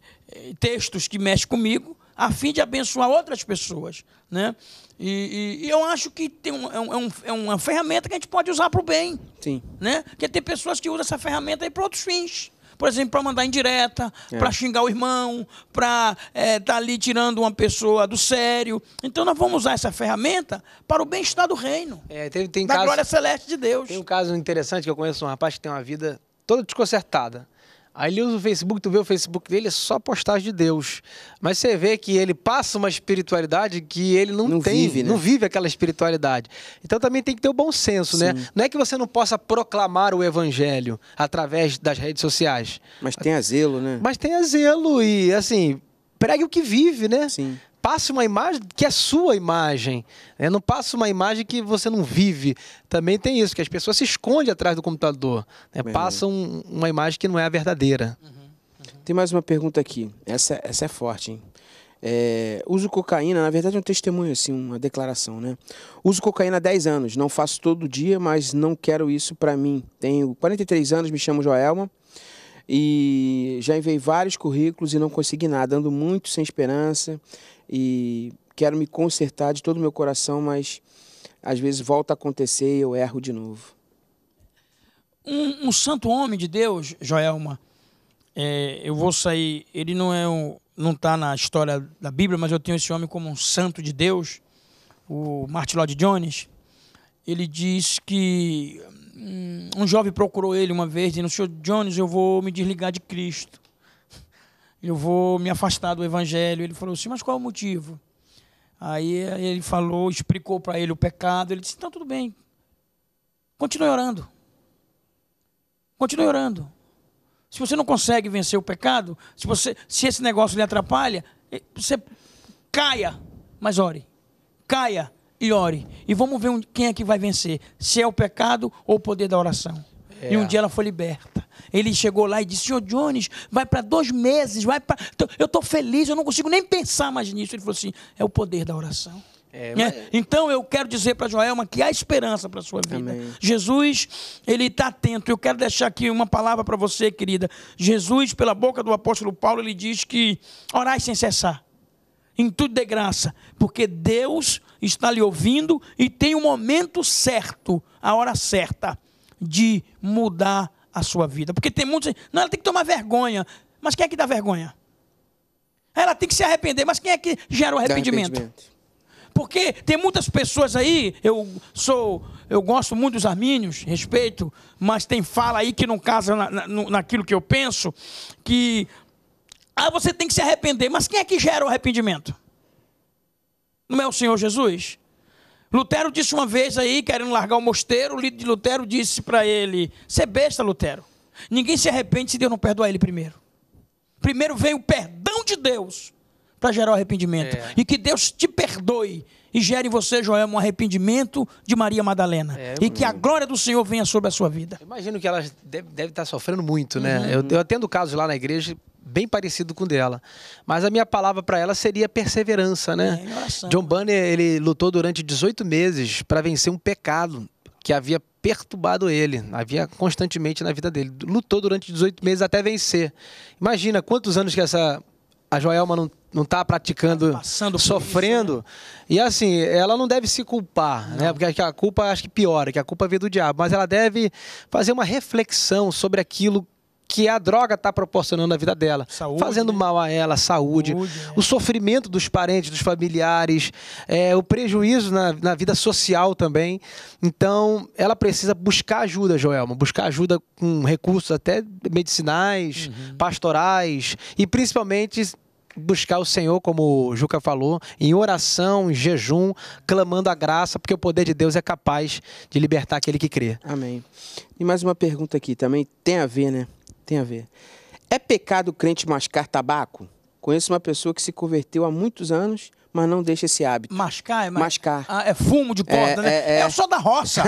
B: textos que mexem comigo, a fim de abençoar outras pessoas, né? E, e, e eu acho que tem um, é, um, é, é uma ferramenta que a gente pode usar para o bem, Sim. né? Porque tem pessoas que usam essa ferramenta para outros fins, por exemplo, para mandar indireta, é. para xingar o irmão, para estar é, tá ali tirando uma pessoa do sério. Então nós vamos usar essa ferramenta para o bem-estar do reino. É, tem, tem da caso, glória
C: celeste de Deus. Tem um caso interessante que eu conheço um rapaz que tem uma vida toda desconcertada. Aí ele usa o Facebook, tu vê o Facebook dele, é só postagem de Deus. Mas você vê que ele passa uma espiritualidade que ele não, não tem, vive, né? não vive aquela espiritualidade. Então também tem que ter o bom senso, né? Sim. né? Não é que você não possa proclamar o evangelho através das redes sociais. Mas tem azelo, né? Mas tem azelo e, assim, pregue o que vive, né? Sim passe uma imagem que é sua imagem. Né? Não passe uma imagem que você não vive. Também tem isso, que as pessoas se escondem atrás do computador. Né? Passam uma imagem que não é a verdadeira.
A: Uhum, uhum. Tem mais uma pergunta aqui. Essa, essa é forte, hein? É, uso cocaína, na verdade é um testemunho, assim, uma declaração, né? Uso cocaína há 10 anos, não faço todo dia, mas não quero isso para mim. Tenho 43 anos, me chamo Joelma e já enviei vários currículos e não consegui nada, ando muito sem esperança e quero me consertar de todo o meu coração, mas às vezes volta a acontecer e eu erro de novo.
B: Um, um santo homem de Deus, Joelma, é, eu vou sair, ele não é um, não está na história da Bíblia, mas eu tenho esse homem como um santo de Deus, o Martin Lloyd Jones. Ele diz que hum, um jovem procurou ele uma vez, dizendo: Senhor Jones, eu vou me desligar de Cristo eu vou me afastar do evangelho. Ele falou assim, mas qual é o motivo? Aí ele falou, explicou para ele o pecado. Ele disse, então tudo bem. Continue orando. Continue orando. Se você não consegue vencer o pecado, se, você, se esse negócio lhe atrapalha, eh, você caia, mas ore. Caia e ore. E vamos ver quem é que vai vencer: se é o pecado ou o poder da oração. É. E um dia ela foi liberta. Ele chegou lá e disse: Senhor Jones, vai para dois meses, vai para. Eu estou feliz, eu não consigo nem pensar mais nisso. Ele falou assim: é o poder da oração. É, né? mas... É. Então eu quero dizer para Joelma que há esperança para a sua vida. Amém. Jesus, ele está atento. Eu quero deixar aqui uma palavra para você, querida. Jesus, pela boca do apóstolo Paulo, ele diz que orai sem cessar. Em tudo de graça, porque Deus está lhe ouvindo e tem o momento certo, a hora certa de mudar a sua vida. Porque tem muitos. Não, ela tem que tomar vergonha. Mas quem é que dá vergonha? Ela tem que se arrepender. Mas quem é que gera o arrependimento? Porque tem muitas pessoas aí, eu sou, eu gosto muito dos armínios, respeito, mas tem fala aí que não casa na, na, naquilo que eu penso, que ah, você tem que se arrepender. Mas quem é que gera o arrependimento? Não é o Senhor Jesus? Lutero disse uma vez aí, querendo largar o mosteiro, o líder de Lutero disse para ele: Você é besta, Lutero. Ninguém se arrepende se Deus não perdoar ele primeiro. Primeiro vem o perdão de Deus para gerar o arrependimento. É. E que Deus te perdoe e gere em você, Joel, um arrependimento de Maria Madalena. É, e que a glória do Senhor venha sobre a sua vida.
C: Imagino que elas devem deve estar tá sofrendo muito, né? Uhum. Eu, eu atendo casos lá na igreja bem parecido com o dela. Mas a minha palavra para ela seria perseverança, né? É, John Bunyan, ele lutou durante 18 meses para vencer um pecado que havia perturbado ele, havia constantemente na vida dele. Lutou durante 18 meses até vencer. Imagina quantos anos que essa a Joelma não não está praticando, tá sofrendo. Isso, né? E assim, ela não deve se culpar, né? não. né? Porque a culpa acho que piora, que a culpa vem do diabo. Mas ela deve fazer uma reflexão sobre aquilo que a droga está proporcionando na vida dela. Saúde, fazendo né? mal a ela, a saúde, saúde é. o é. sofrimento dos parentes, dos familiares, é, o prejuízo na, na vida social também. Então, ela precisa buscar ajuda, Joelma, buscar ajuda com recursos até medicinais, uhum. pastorais e principalmente buscar o Senhor, como o Juca falou, em oração, em jejum, clamando a graça, porque o poder de Deus é capaz de libertar aquele que crê.
A: Amém. E mais uma pergunta aqui também tem a ver, né? Tem a ver. É pecado o crente mascar tabaco? Conheço uma pessoa que se converteu há muitos anos, mas não deixa esse hábito. Mascar é mas... mascar.
B: Ah, é fumo de porta, é, né? É, é... Eu é sou da roça.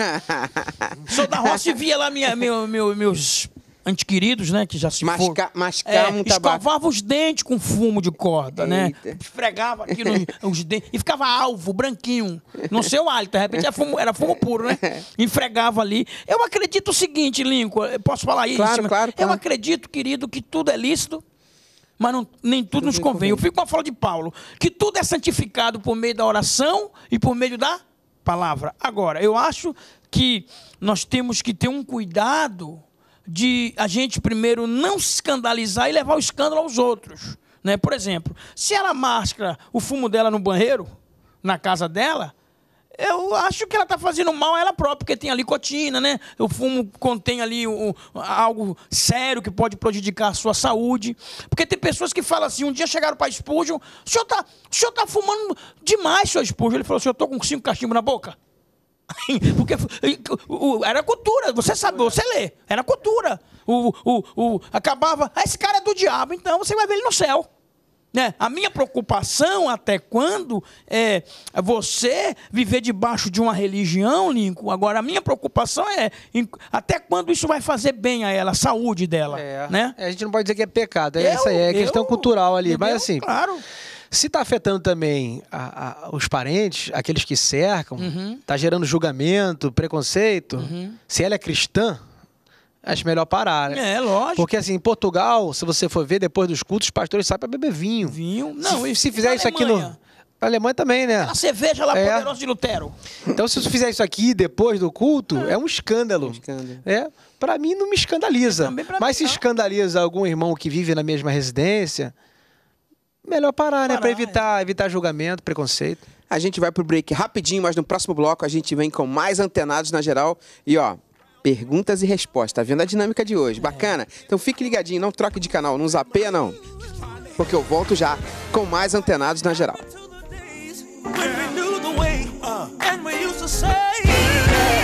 B: sou da roça e via lá minha, meu, meu, meus antiqueridos, né? Que já se Masca, for... Mascavam é, um tabaco. Escovava os dentes com fumo de corda, né? Esfregava aqui nos, os dentes. E ficava alvo, branquinho. Não sei o hálito, de repente era fumo, era fumo puro, né? Enfregava ali. Eu acredito o seguinte, Lincoln, eu posso falar isso? Claro, claro, claro. Eu acredito, querido, que tudo é lícito, mas não, nem tudo, tudo nos convém. convém. Eu fico com a fala de Paulo, que tudo é santificado por meio da oração e por meio da palavra. Agora, eu acho que nós temos que ter um cuidado de a gente primeiro não se escandalizar e levar o escândalo aos outros. Né? Por exemplo, se ela máscara o fumo dela no banheiro, na casa dela, eu acho que ela está fazendo mal a ela própria, porque tem a licotina, né? O fumo contém ali o, algo sério que pode prejudicar a sua saúde. Porque tem pessoas que falam assim, um dia chegaram para Spurgeon, o senhor está tá fumando demais, seu Spurgeon. Ele falou assim, eu estou com cinco cachimbos na boca. Porque era cultura, você sabe, você lê, era cultura. O, o, o, acabava, ah, esse cara é do diabo, então você vai ver ele no céu. Né? A minha preocupação até quando é você viver debaixo de uma religião, Lincoln. Agora, a minha preocupação é em, até quando isso vai fazer bem a ela, a saúde dela. É, né? É, a gente não pode dizer que é pecado, é eu, essa aí, é questão eu,
C: cultural ali. Mas assim, claro. Se está afetando também a, a, os parentes, aqueles que cercam, está uhum. Tá gerando julgamento, preconceito, uhum. se ela é cristã, acho melhor parar. Né? É, lógico. Porque assim, em Portugal, se você for ver, depois dos cultos, os pastores saem para beber vinho. Vinho? Não, se, se fizer isso aqui no. Na Alemanha também, né? A cerveja lá é. poderosa de Lutero. Então, se você fizer isso aqui depois do culto, é, é um escândalo. É um escândalo. É. Para mim, não me escandaliza. Mas mim, se não. escandaliza algum irmão que
A: vive na mesma residência, melhor parar, né, parar né? Para evitar, é. evitar julgamento, preconceito. A gente vai pro break rapidinho, mas no próximo bloco a gente vem com mais antenados na geral. E ó, perguntas e respostas. Tá vendo a dinâmica de hoje? Bacana? Então fique ligadinho, não troque de canal, não zapeia não. Porque eu volto já com mais antenados na geral.
C: Yeah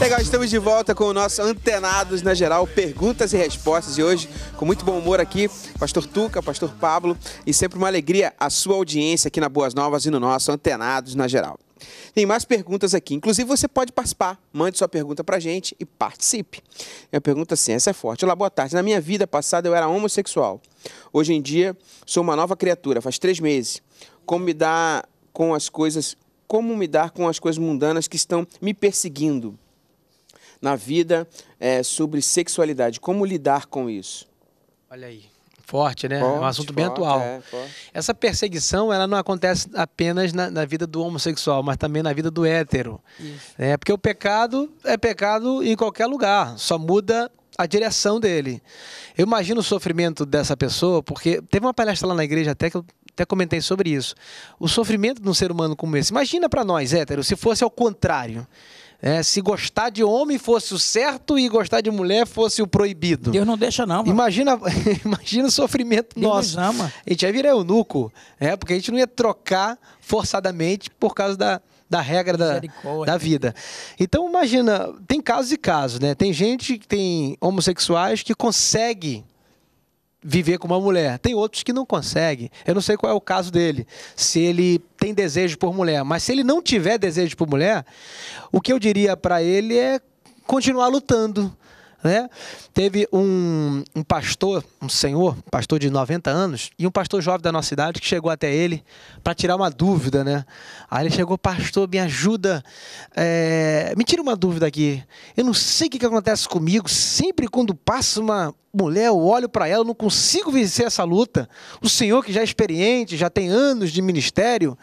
A: legal, estamos de volta com o nosso Antenados na Geral, perguntas e respostas. E hoje, com muito bom humor aqui, Pastor Tuca, Pastor Pablo, e sempre uma alegria a sua audiência aqui na Boas Novas e no nosso Antenados na Geral. Tem mais perguntas aqui. Inclusive, você pode participar. Mande sua pergunta pra gente e participe. uma pergunta assim, essa é forte. Olá, boa tarde. Na minha vida passada, eu era homossexual. Hoje em dia, sou uma nova criatura. Faz três meses. Como me dá com as coisas como me dar com as coisas mundanas que estão me perseguindo na vida, é, sobre sexualidade, como lidar com isso.
C: Olha aí, forte,
A: né? Forte, é um assunto bem atual.
C: É, Essa perseguição, ela não acontece apenas na, na, vida do homossexual, mas também na vida do hétero. Isso. É, porque o pecado é pecado em qualquer lugar, só muda a direção dele. Eu imagino o sofrimento dessa pessoa, porque teve uma palestra lá na igreja até que eu até comentei sobre isso. O sofrimento de um ser humano como esse. Imagina para nós, héteros, se fosse ao contrário. É, se gostar de homem fosse o certo e gostar de mulher fosse o proibido. Deus não deixa, não. Imagina, imagina o sofrimento Deus nosso. Nos ama. A gente ia virar eunuco, é, porque a gente não ia trocar forçadamente por causa da, da regra da, da vida. Então, imagina, tem casos e casos, né? Tem gente que tem homossexuais que consegue viver com uma mulher. Tem outros que não conseguem. Eu não sei qual é o caso dele. Se ele tem desejo por mulher, mas se ele não tiver desejo por mulher, o que eu diria para ele é continuar lutando, né? Teve um, um pastor, um senhor, pastor de 90 anos, e um pastor jovem da nossa cidade que chegou até ele para tirar uma dúvida, né? Aí ele chegou, pastor, me ajuda, é... me tira uma dúvida aqui. Eu não sei o que, que acontece comigo, sempre quando passa uma mulher, eu olho para ela, eu não consigo vencer essa luta. O senhor que já é experiente, já tem anos de ministério,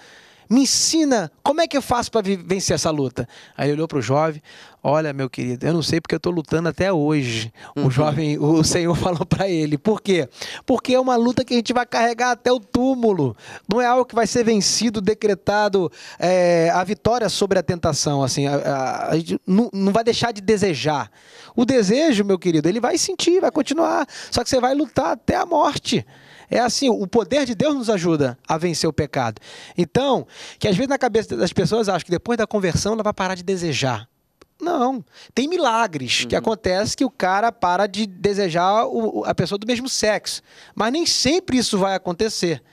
C: me ensina como é que eu faço para vencer essa luta. Aí ele olhou para o jovem, olha meu querido, eu não sei porque eu estou lutando até hoje. Uhum. O jovem, o Senhor falou para ele, por quê? Porque é uma luta que a gente vai carregar até o túmulo. Não é algo que vai ser vencido, decretado é, a vitória sobre a tentação, assim, a, a, a gente não, não vai deixar de desejar. O desejo, meu querido, ele vai sentir, vai continuar, só que você vai lutar até a morte. É assim, o poder de Deus nos ajuda a vencer o pecado. Então, que às vezes na cabeça das pessoas acho que depois da conversão ela vai parar de desejar. Não. Tem milagres uhum. que acontece que o cara para de desejar o, a pessoa do mesmo sexo. Mas nem sempre isso vai acontecer.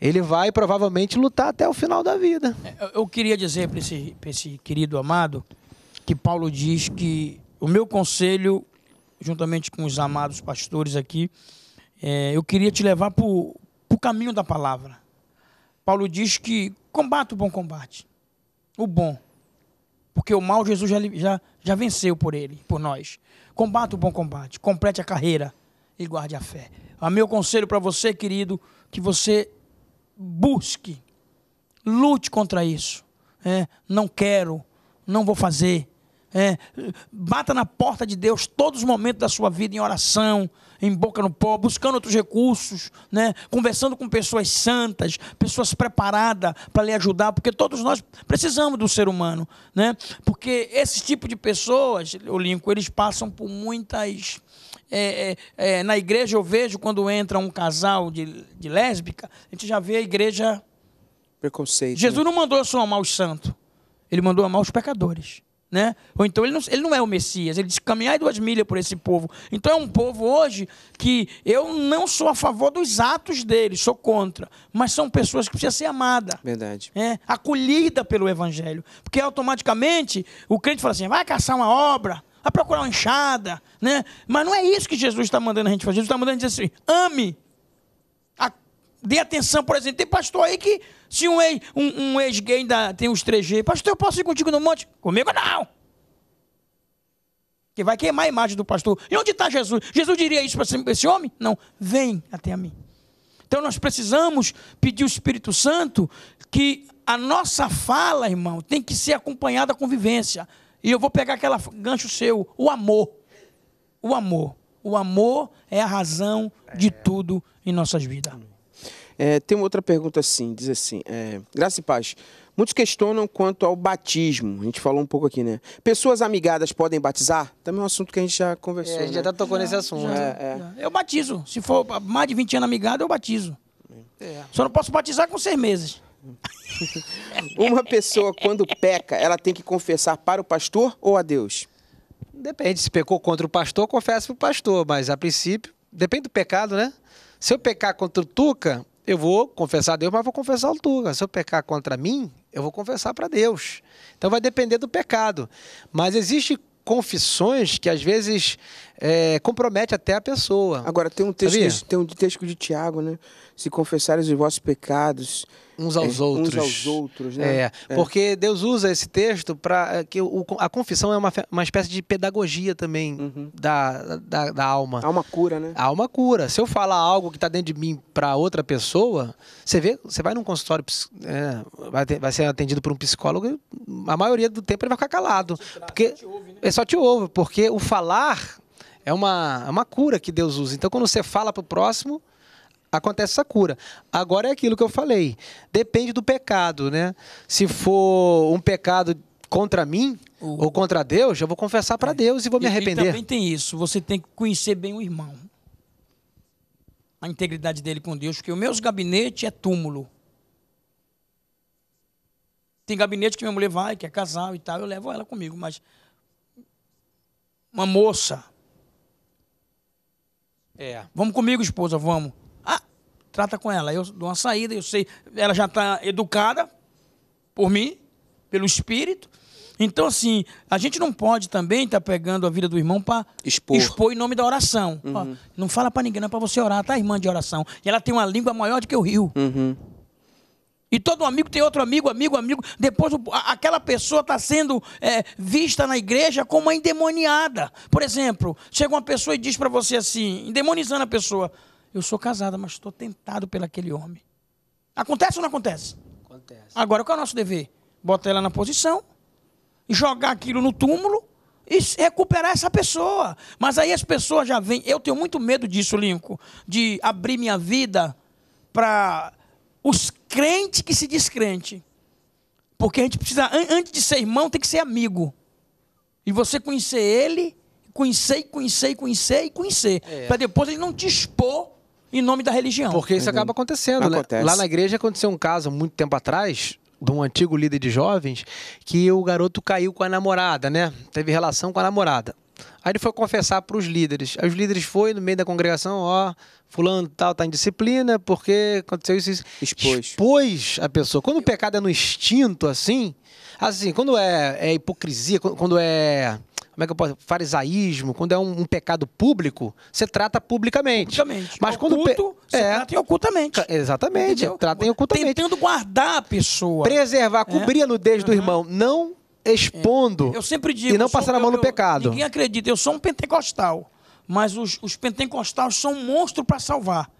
C: Ele vai provavelmente lutar até o final da vida.
B: É, eu queria dizer para esse, esse querido amado que Paulo diz que o meu conselho, juntamente com os amados pastores aqui, é, eu queria te levar para o caminho da palavra. Paulo diz que combate o bom combate, o bom, porque o mal Jesus já, já, já venceu por ele, por nós. Combate o bom combate, complete a carreira e guarde a fé. O meu conselho para você, querido, que você busque, lute contra isso. É, não quero, não vou fazer, é, bata na porta de Deus todos os momentos da sua vida em oração, em boca no pó, buscando outros recursos, né? conversando com pessoas santas, pessoas preparadas para lhe ajudar, porque todos nós precisamos do ser humano. Né? Porque esse tipo de pessoas, Olinco, eles passam por muitas. É, é, é, na igreja eu vejo quando entra um casal de, de lésbica, a gente já vê a igreja. Preconceito. Jesus né? não mandou só amar os santos, ele mandou amar os pecadores. Né? Ou então ele não, ele não é o Messias, ele diz caminhar duas milhas por esse povo. Então é um povo hoje que eu não sou a favor dos atos dele, sou contra, mas são pessoas que precisam ser amadas, Verdade. É, acolhida pelo evangelho, porque automaticamente o crente fala assim: vai caçar uma obra, vai procurar uma enxada, né? Mas não é isso que Jesus está mandando a gente fazer. Jesus está mandando dizer assim: ame. A, dê atenção, por exemplo, tem pastor aí que se um, ex, um, um ex-gay ainda tem uns 3G, pastor, eu posso ir contigo no monte? Comigo não! Que vai queimar a imagem do pastor. E onde está Jesus? Jesus diria isso para esse homem? Não, vem até a mim. Então nós precisamos pedir o Espírito Santo que a nossa fala, irmão, tem que ser acompanhada com vivência. E eu vou pegar aquele gancho seu, o amor. O amor. O amor é a razão de tudo em nossas vidas.
A: É, tem uma outra pergunta assim, diz assim, é, graça e paz. Muitos questionam quanto ao batismo. A gente falou um pouco aqui, né? Pessoas amigadas podem batizar?
B: Também é um assunto que a gente já conversou. É, a gente né? já tá tocou nesse assunto. É, é. Já, eu batizo. Se for mais de 20 anos amigado, eu batizo. É. Só não posso batizar com seis meses.
A: Uma pessoa, quando peca, ela tem que confessar para o pastor ou a Deus?
C: Depende. Se pecou contra o pastor, confessa para o pastor. Mas, a princípio, depende do pecado, né? Se eu pecar contra o Tuca, eu vou confessar a Deus, mas vou confessar a altura. Se eu pecar contra mim, eu vou confessar para Deus. Então vai depender do pecado. Mas existem confissões
A: que às vezes é, compromete até a pessoa. Agora, tem um texto, tem um texto de Tiago, né? Se confessares os vossos pecados uns aos é, outros. Uns aos outros, né? É, é,
C: porque Deus usa esse texto para é, que o, a confissão é uma, uma espécie de pedagogia também uhum. da, da, da alma. uma cura, né? uma cura. Se eu falar algo que está dentro de mim para outra pessoa, você vê, você vai num consultório, é, vai, ter, vai ser atendido por um psicólogo, a maioria do tempo ele vai ficar calado, porque né? é só te ouve, porque o falar é uma, é uma cura que Deus usa. Então, quando você fala para o próximo, acontece essa cura. Agora é aquilo que eu falei. Depende do pecado, né? Se for um pecado contra mim ou contra Deus, eu vou confessar para é. Deus e vou me arrepender. E, também
B: tem isso. Você tem que conhecer bem o irmão. A integridade dele com Deus, porque o meu gabinete é túmulo. Tem gabinete que minha mulher vai, que é casal e tal, eu levo ela comigo, mas uma moça é. Vamos comigo, esposa, vamos. Ah, trata com ela. Eu dou uma saída, eu sei. Ela já está educada por mim, pelo espírito. Então, assim, a gente não pode também estar tá pegando a vida do irmão para expor. expor. em nome da oração. Uhum. Ó, não fala para ninguém, não é para você orar, tá, irmã de oração. E ela tem uma língua maior do que o rio. Uhum. E todo amigo tem outro amigo, amigo, amigo. Depois aquela pessoa está sendo é, vista na igreja como uma endemoniada. Por exemplo, chega uma pessoa e diz para você assim, endemonizando a pessoa: Eu sou casada, mas estou tentado pelo aquele homem. Acontece ou não acontece? Acontece. Agora, qual é o nosso dever? Botar ela na posição, jogar aquilo no túmulo e recuperar essa pessoa. Mas aí as pessoas já vêm. Eu tenho muito medo disso, Lincoln, de abrir minha vida para os crente que se descrente. Porque a gente precisa, antes de ser irmão, tem que ser amigo. E você conhecer ele, conhecer, conhecer, conhecer e conhecer. É. Para depois ele não te expor em nome da religião. Porque isso acaba acontecendo. Né? Acontece. Lá na igreja
C: aconteceu um caso, muito tempo atrás, de um antigo líder de jovens, que o garoto caiu com a namorada, né? Teve relação com a namorada. Aí ele foi confessar para os líderes. Aí os líderes foram no meio da congregação, ó, fulano tal tá em disciplina, porque aconteceu isso, isso. Expôs. Expôs a pessoa. Quando o pecado é no instinto, assim, assim, quando é, é hipocrisia, quando é como é que eu posso farisaísmo, quando é um, um pecado público, você trata publicamente. publicamente. Mas Oculto, quando você é, trata em ocultamente. Exatamente, Entendeu? trata em ocultamente. Tentando guardar a pessoa. Preservar, é.
B: cobrir a nudez uhum. do irmão, não expondo é. eu sempre digo, e não passar a mão eu, no pecado. Ninguém acredita, eu sou um pentecostal, mas os, os pentecostais são um monstro para salvar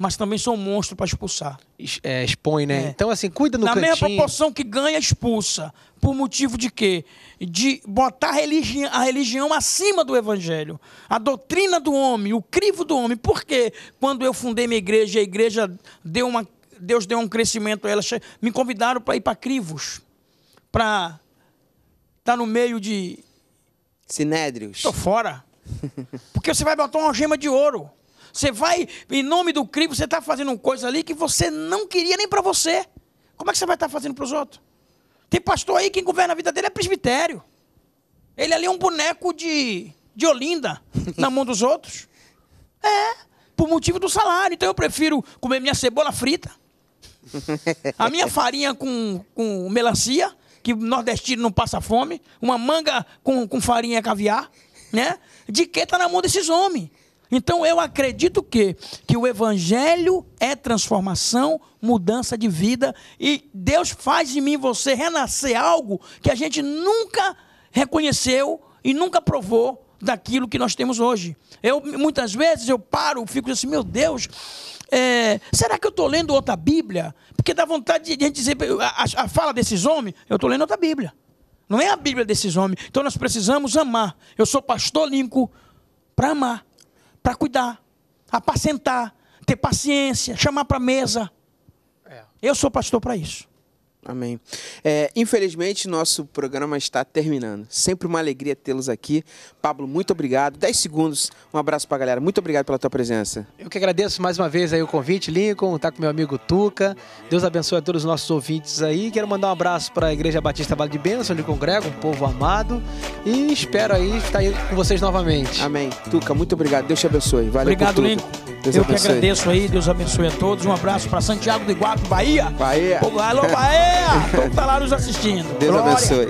B: mas também são um monstro para expulsar.
C: É, expõe, né? É. Então, assim, cuida no Na cantinho. mesma proporção
B: que ganha, expulsa. Por motivo de quê? De botar a, religi a religião acima do evangelho. A doutrina do homem, o crivo do homem. Por quê? Quando eu fundei minha igreja, a igreja deu uma... Deus deu um crescimento a ela. Me convidaram para ir para crivos. Para tá no meio de. Sinédrios. tô fora. Porque você vai botar uma gema de ouro. Você vai, em nome do crime, você tá fazendo uma coisa ali que você não queria nem para você. Como é que você vai estar tá fazendo para os outros? Tem pastor aí, que governa a vida dele é presbitério. Ele ali é um boneco de, de Olinda na mão dos outros. É, por motivo do salário. Então eu prefiro comer minha cebola frita,
A: a minha
B: farinha com, com melancia, que nordestino não passa fome, uma manga com, com farinha caviar, né? De que está na mão desses homens? Então eu acredito que, que o evangelho é transformação, mudança de vida e Deus faz de mim você renascer algo que a gente nunca reconheceu e nunca provou daquilo que nós temos hoje. Eu muitas vezes eu paro, fico assim, meu Deus, é, será que eu estou lendo outra Bíblia? Porque dá vontade de a gente dizer, a, a fala desses homens, eu estou lendo outra Bíblia. Não é a Bíblia desses homens. Então nós precisamos amar. Eu sou pastor Lincoln para amar, para cuidar, apacentar, ter paciência, chamar para a mesa. É. Eu sou pastor para isso. Amém.
A: É, infelizmente, nosso programa está terminando. Sempre uma alegria tê-los aqui. Pablo, muito obrigado. 10 segundos, um abraço para a galera. Muito obrigado pela tua presença.
C: Eu que agradeço mais uma vez aí o convite, Lincoln, tá com meu amigo Tuca. Deus abençoe a todos os nossos ouvintes aí. Quero mandar um abraço para a Igreja Batista Vale de Bênção, onde congrega um povo amado. E espero aí estar aí
A: com vocês novamente. Amém. Tuca, muito obrigado. Deus te abençoe. Valeu obrigado, Lincoln. Deus Eu abençoe. que agradeço
B: aí. Deus abençoe a todos. Um abraço para Santiago do Iguape, Bahia. Bahia. Alô, Bahia! É, então tá lá nos assistindo. Deus Glória. abençoe.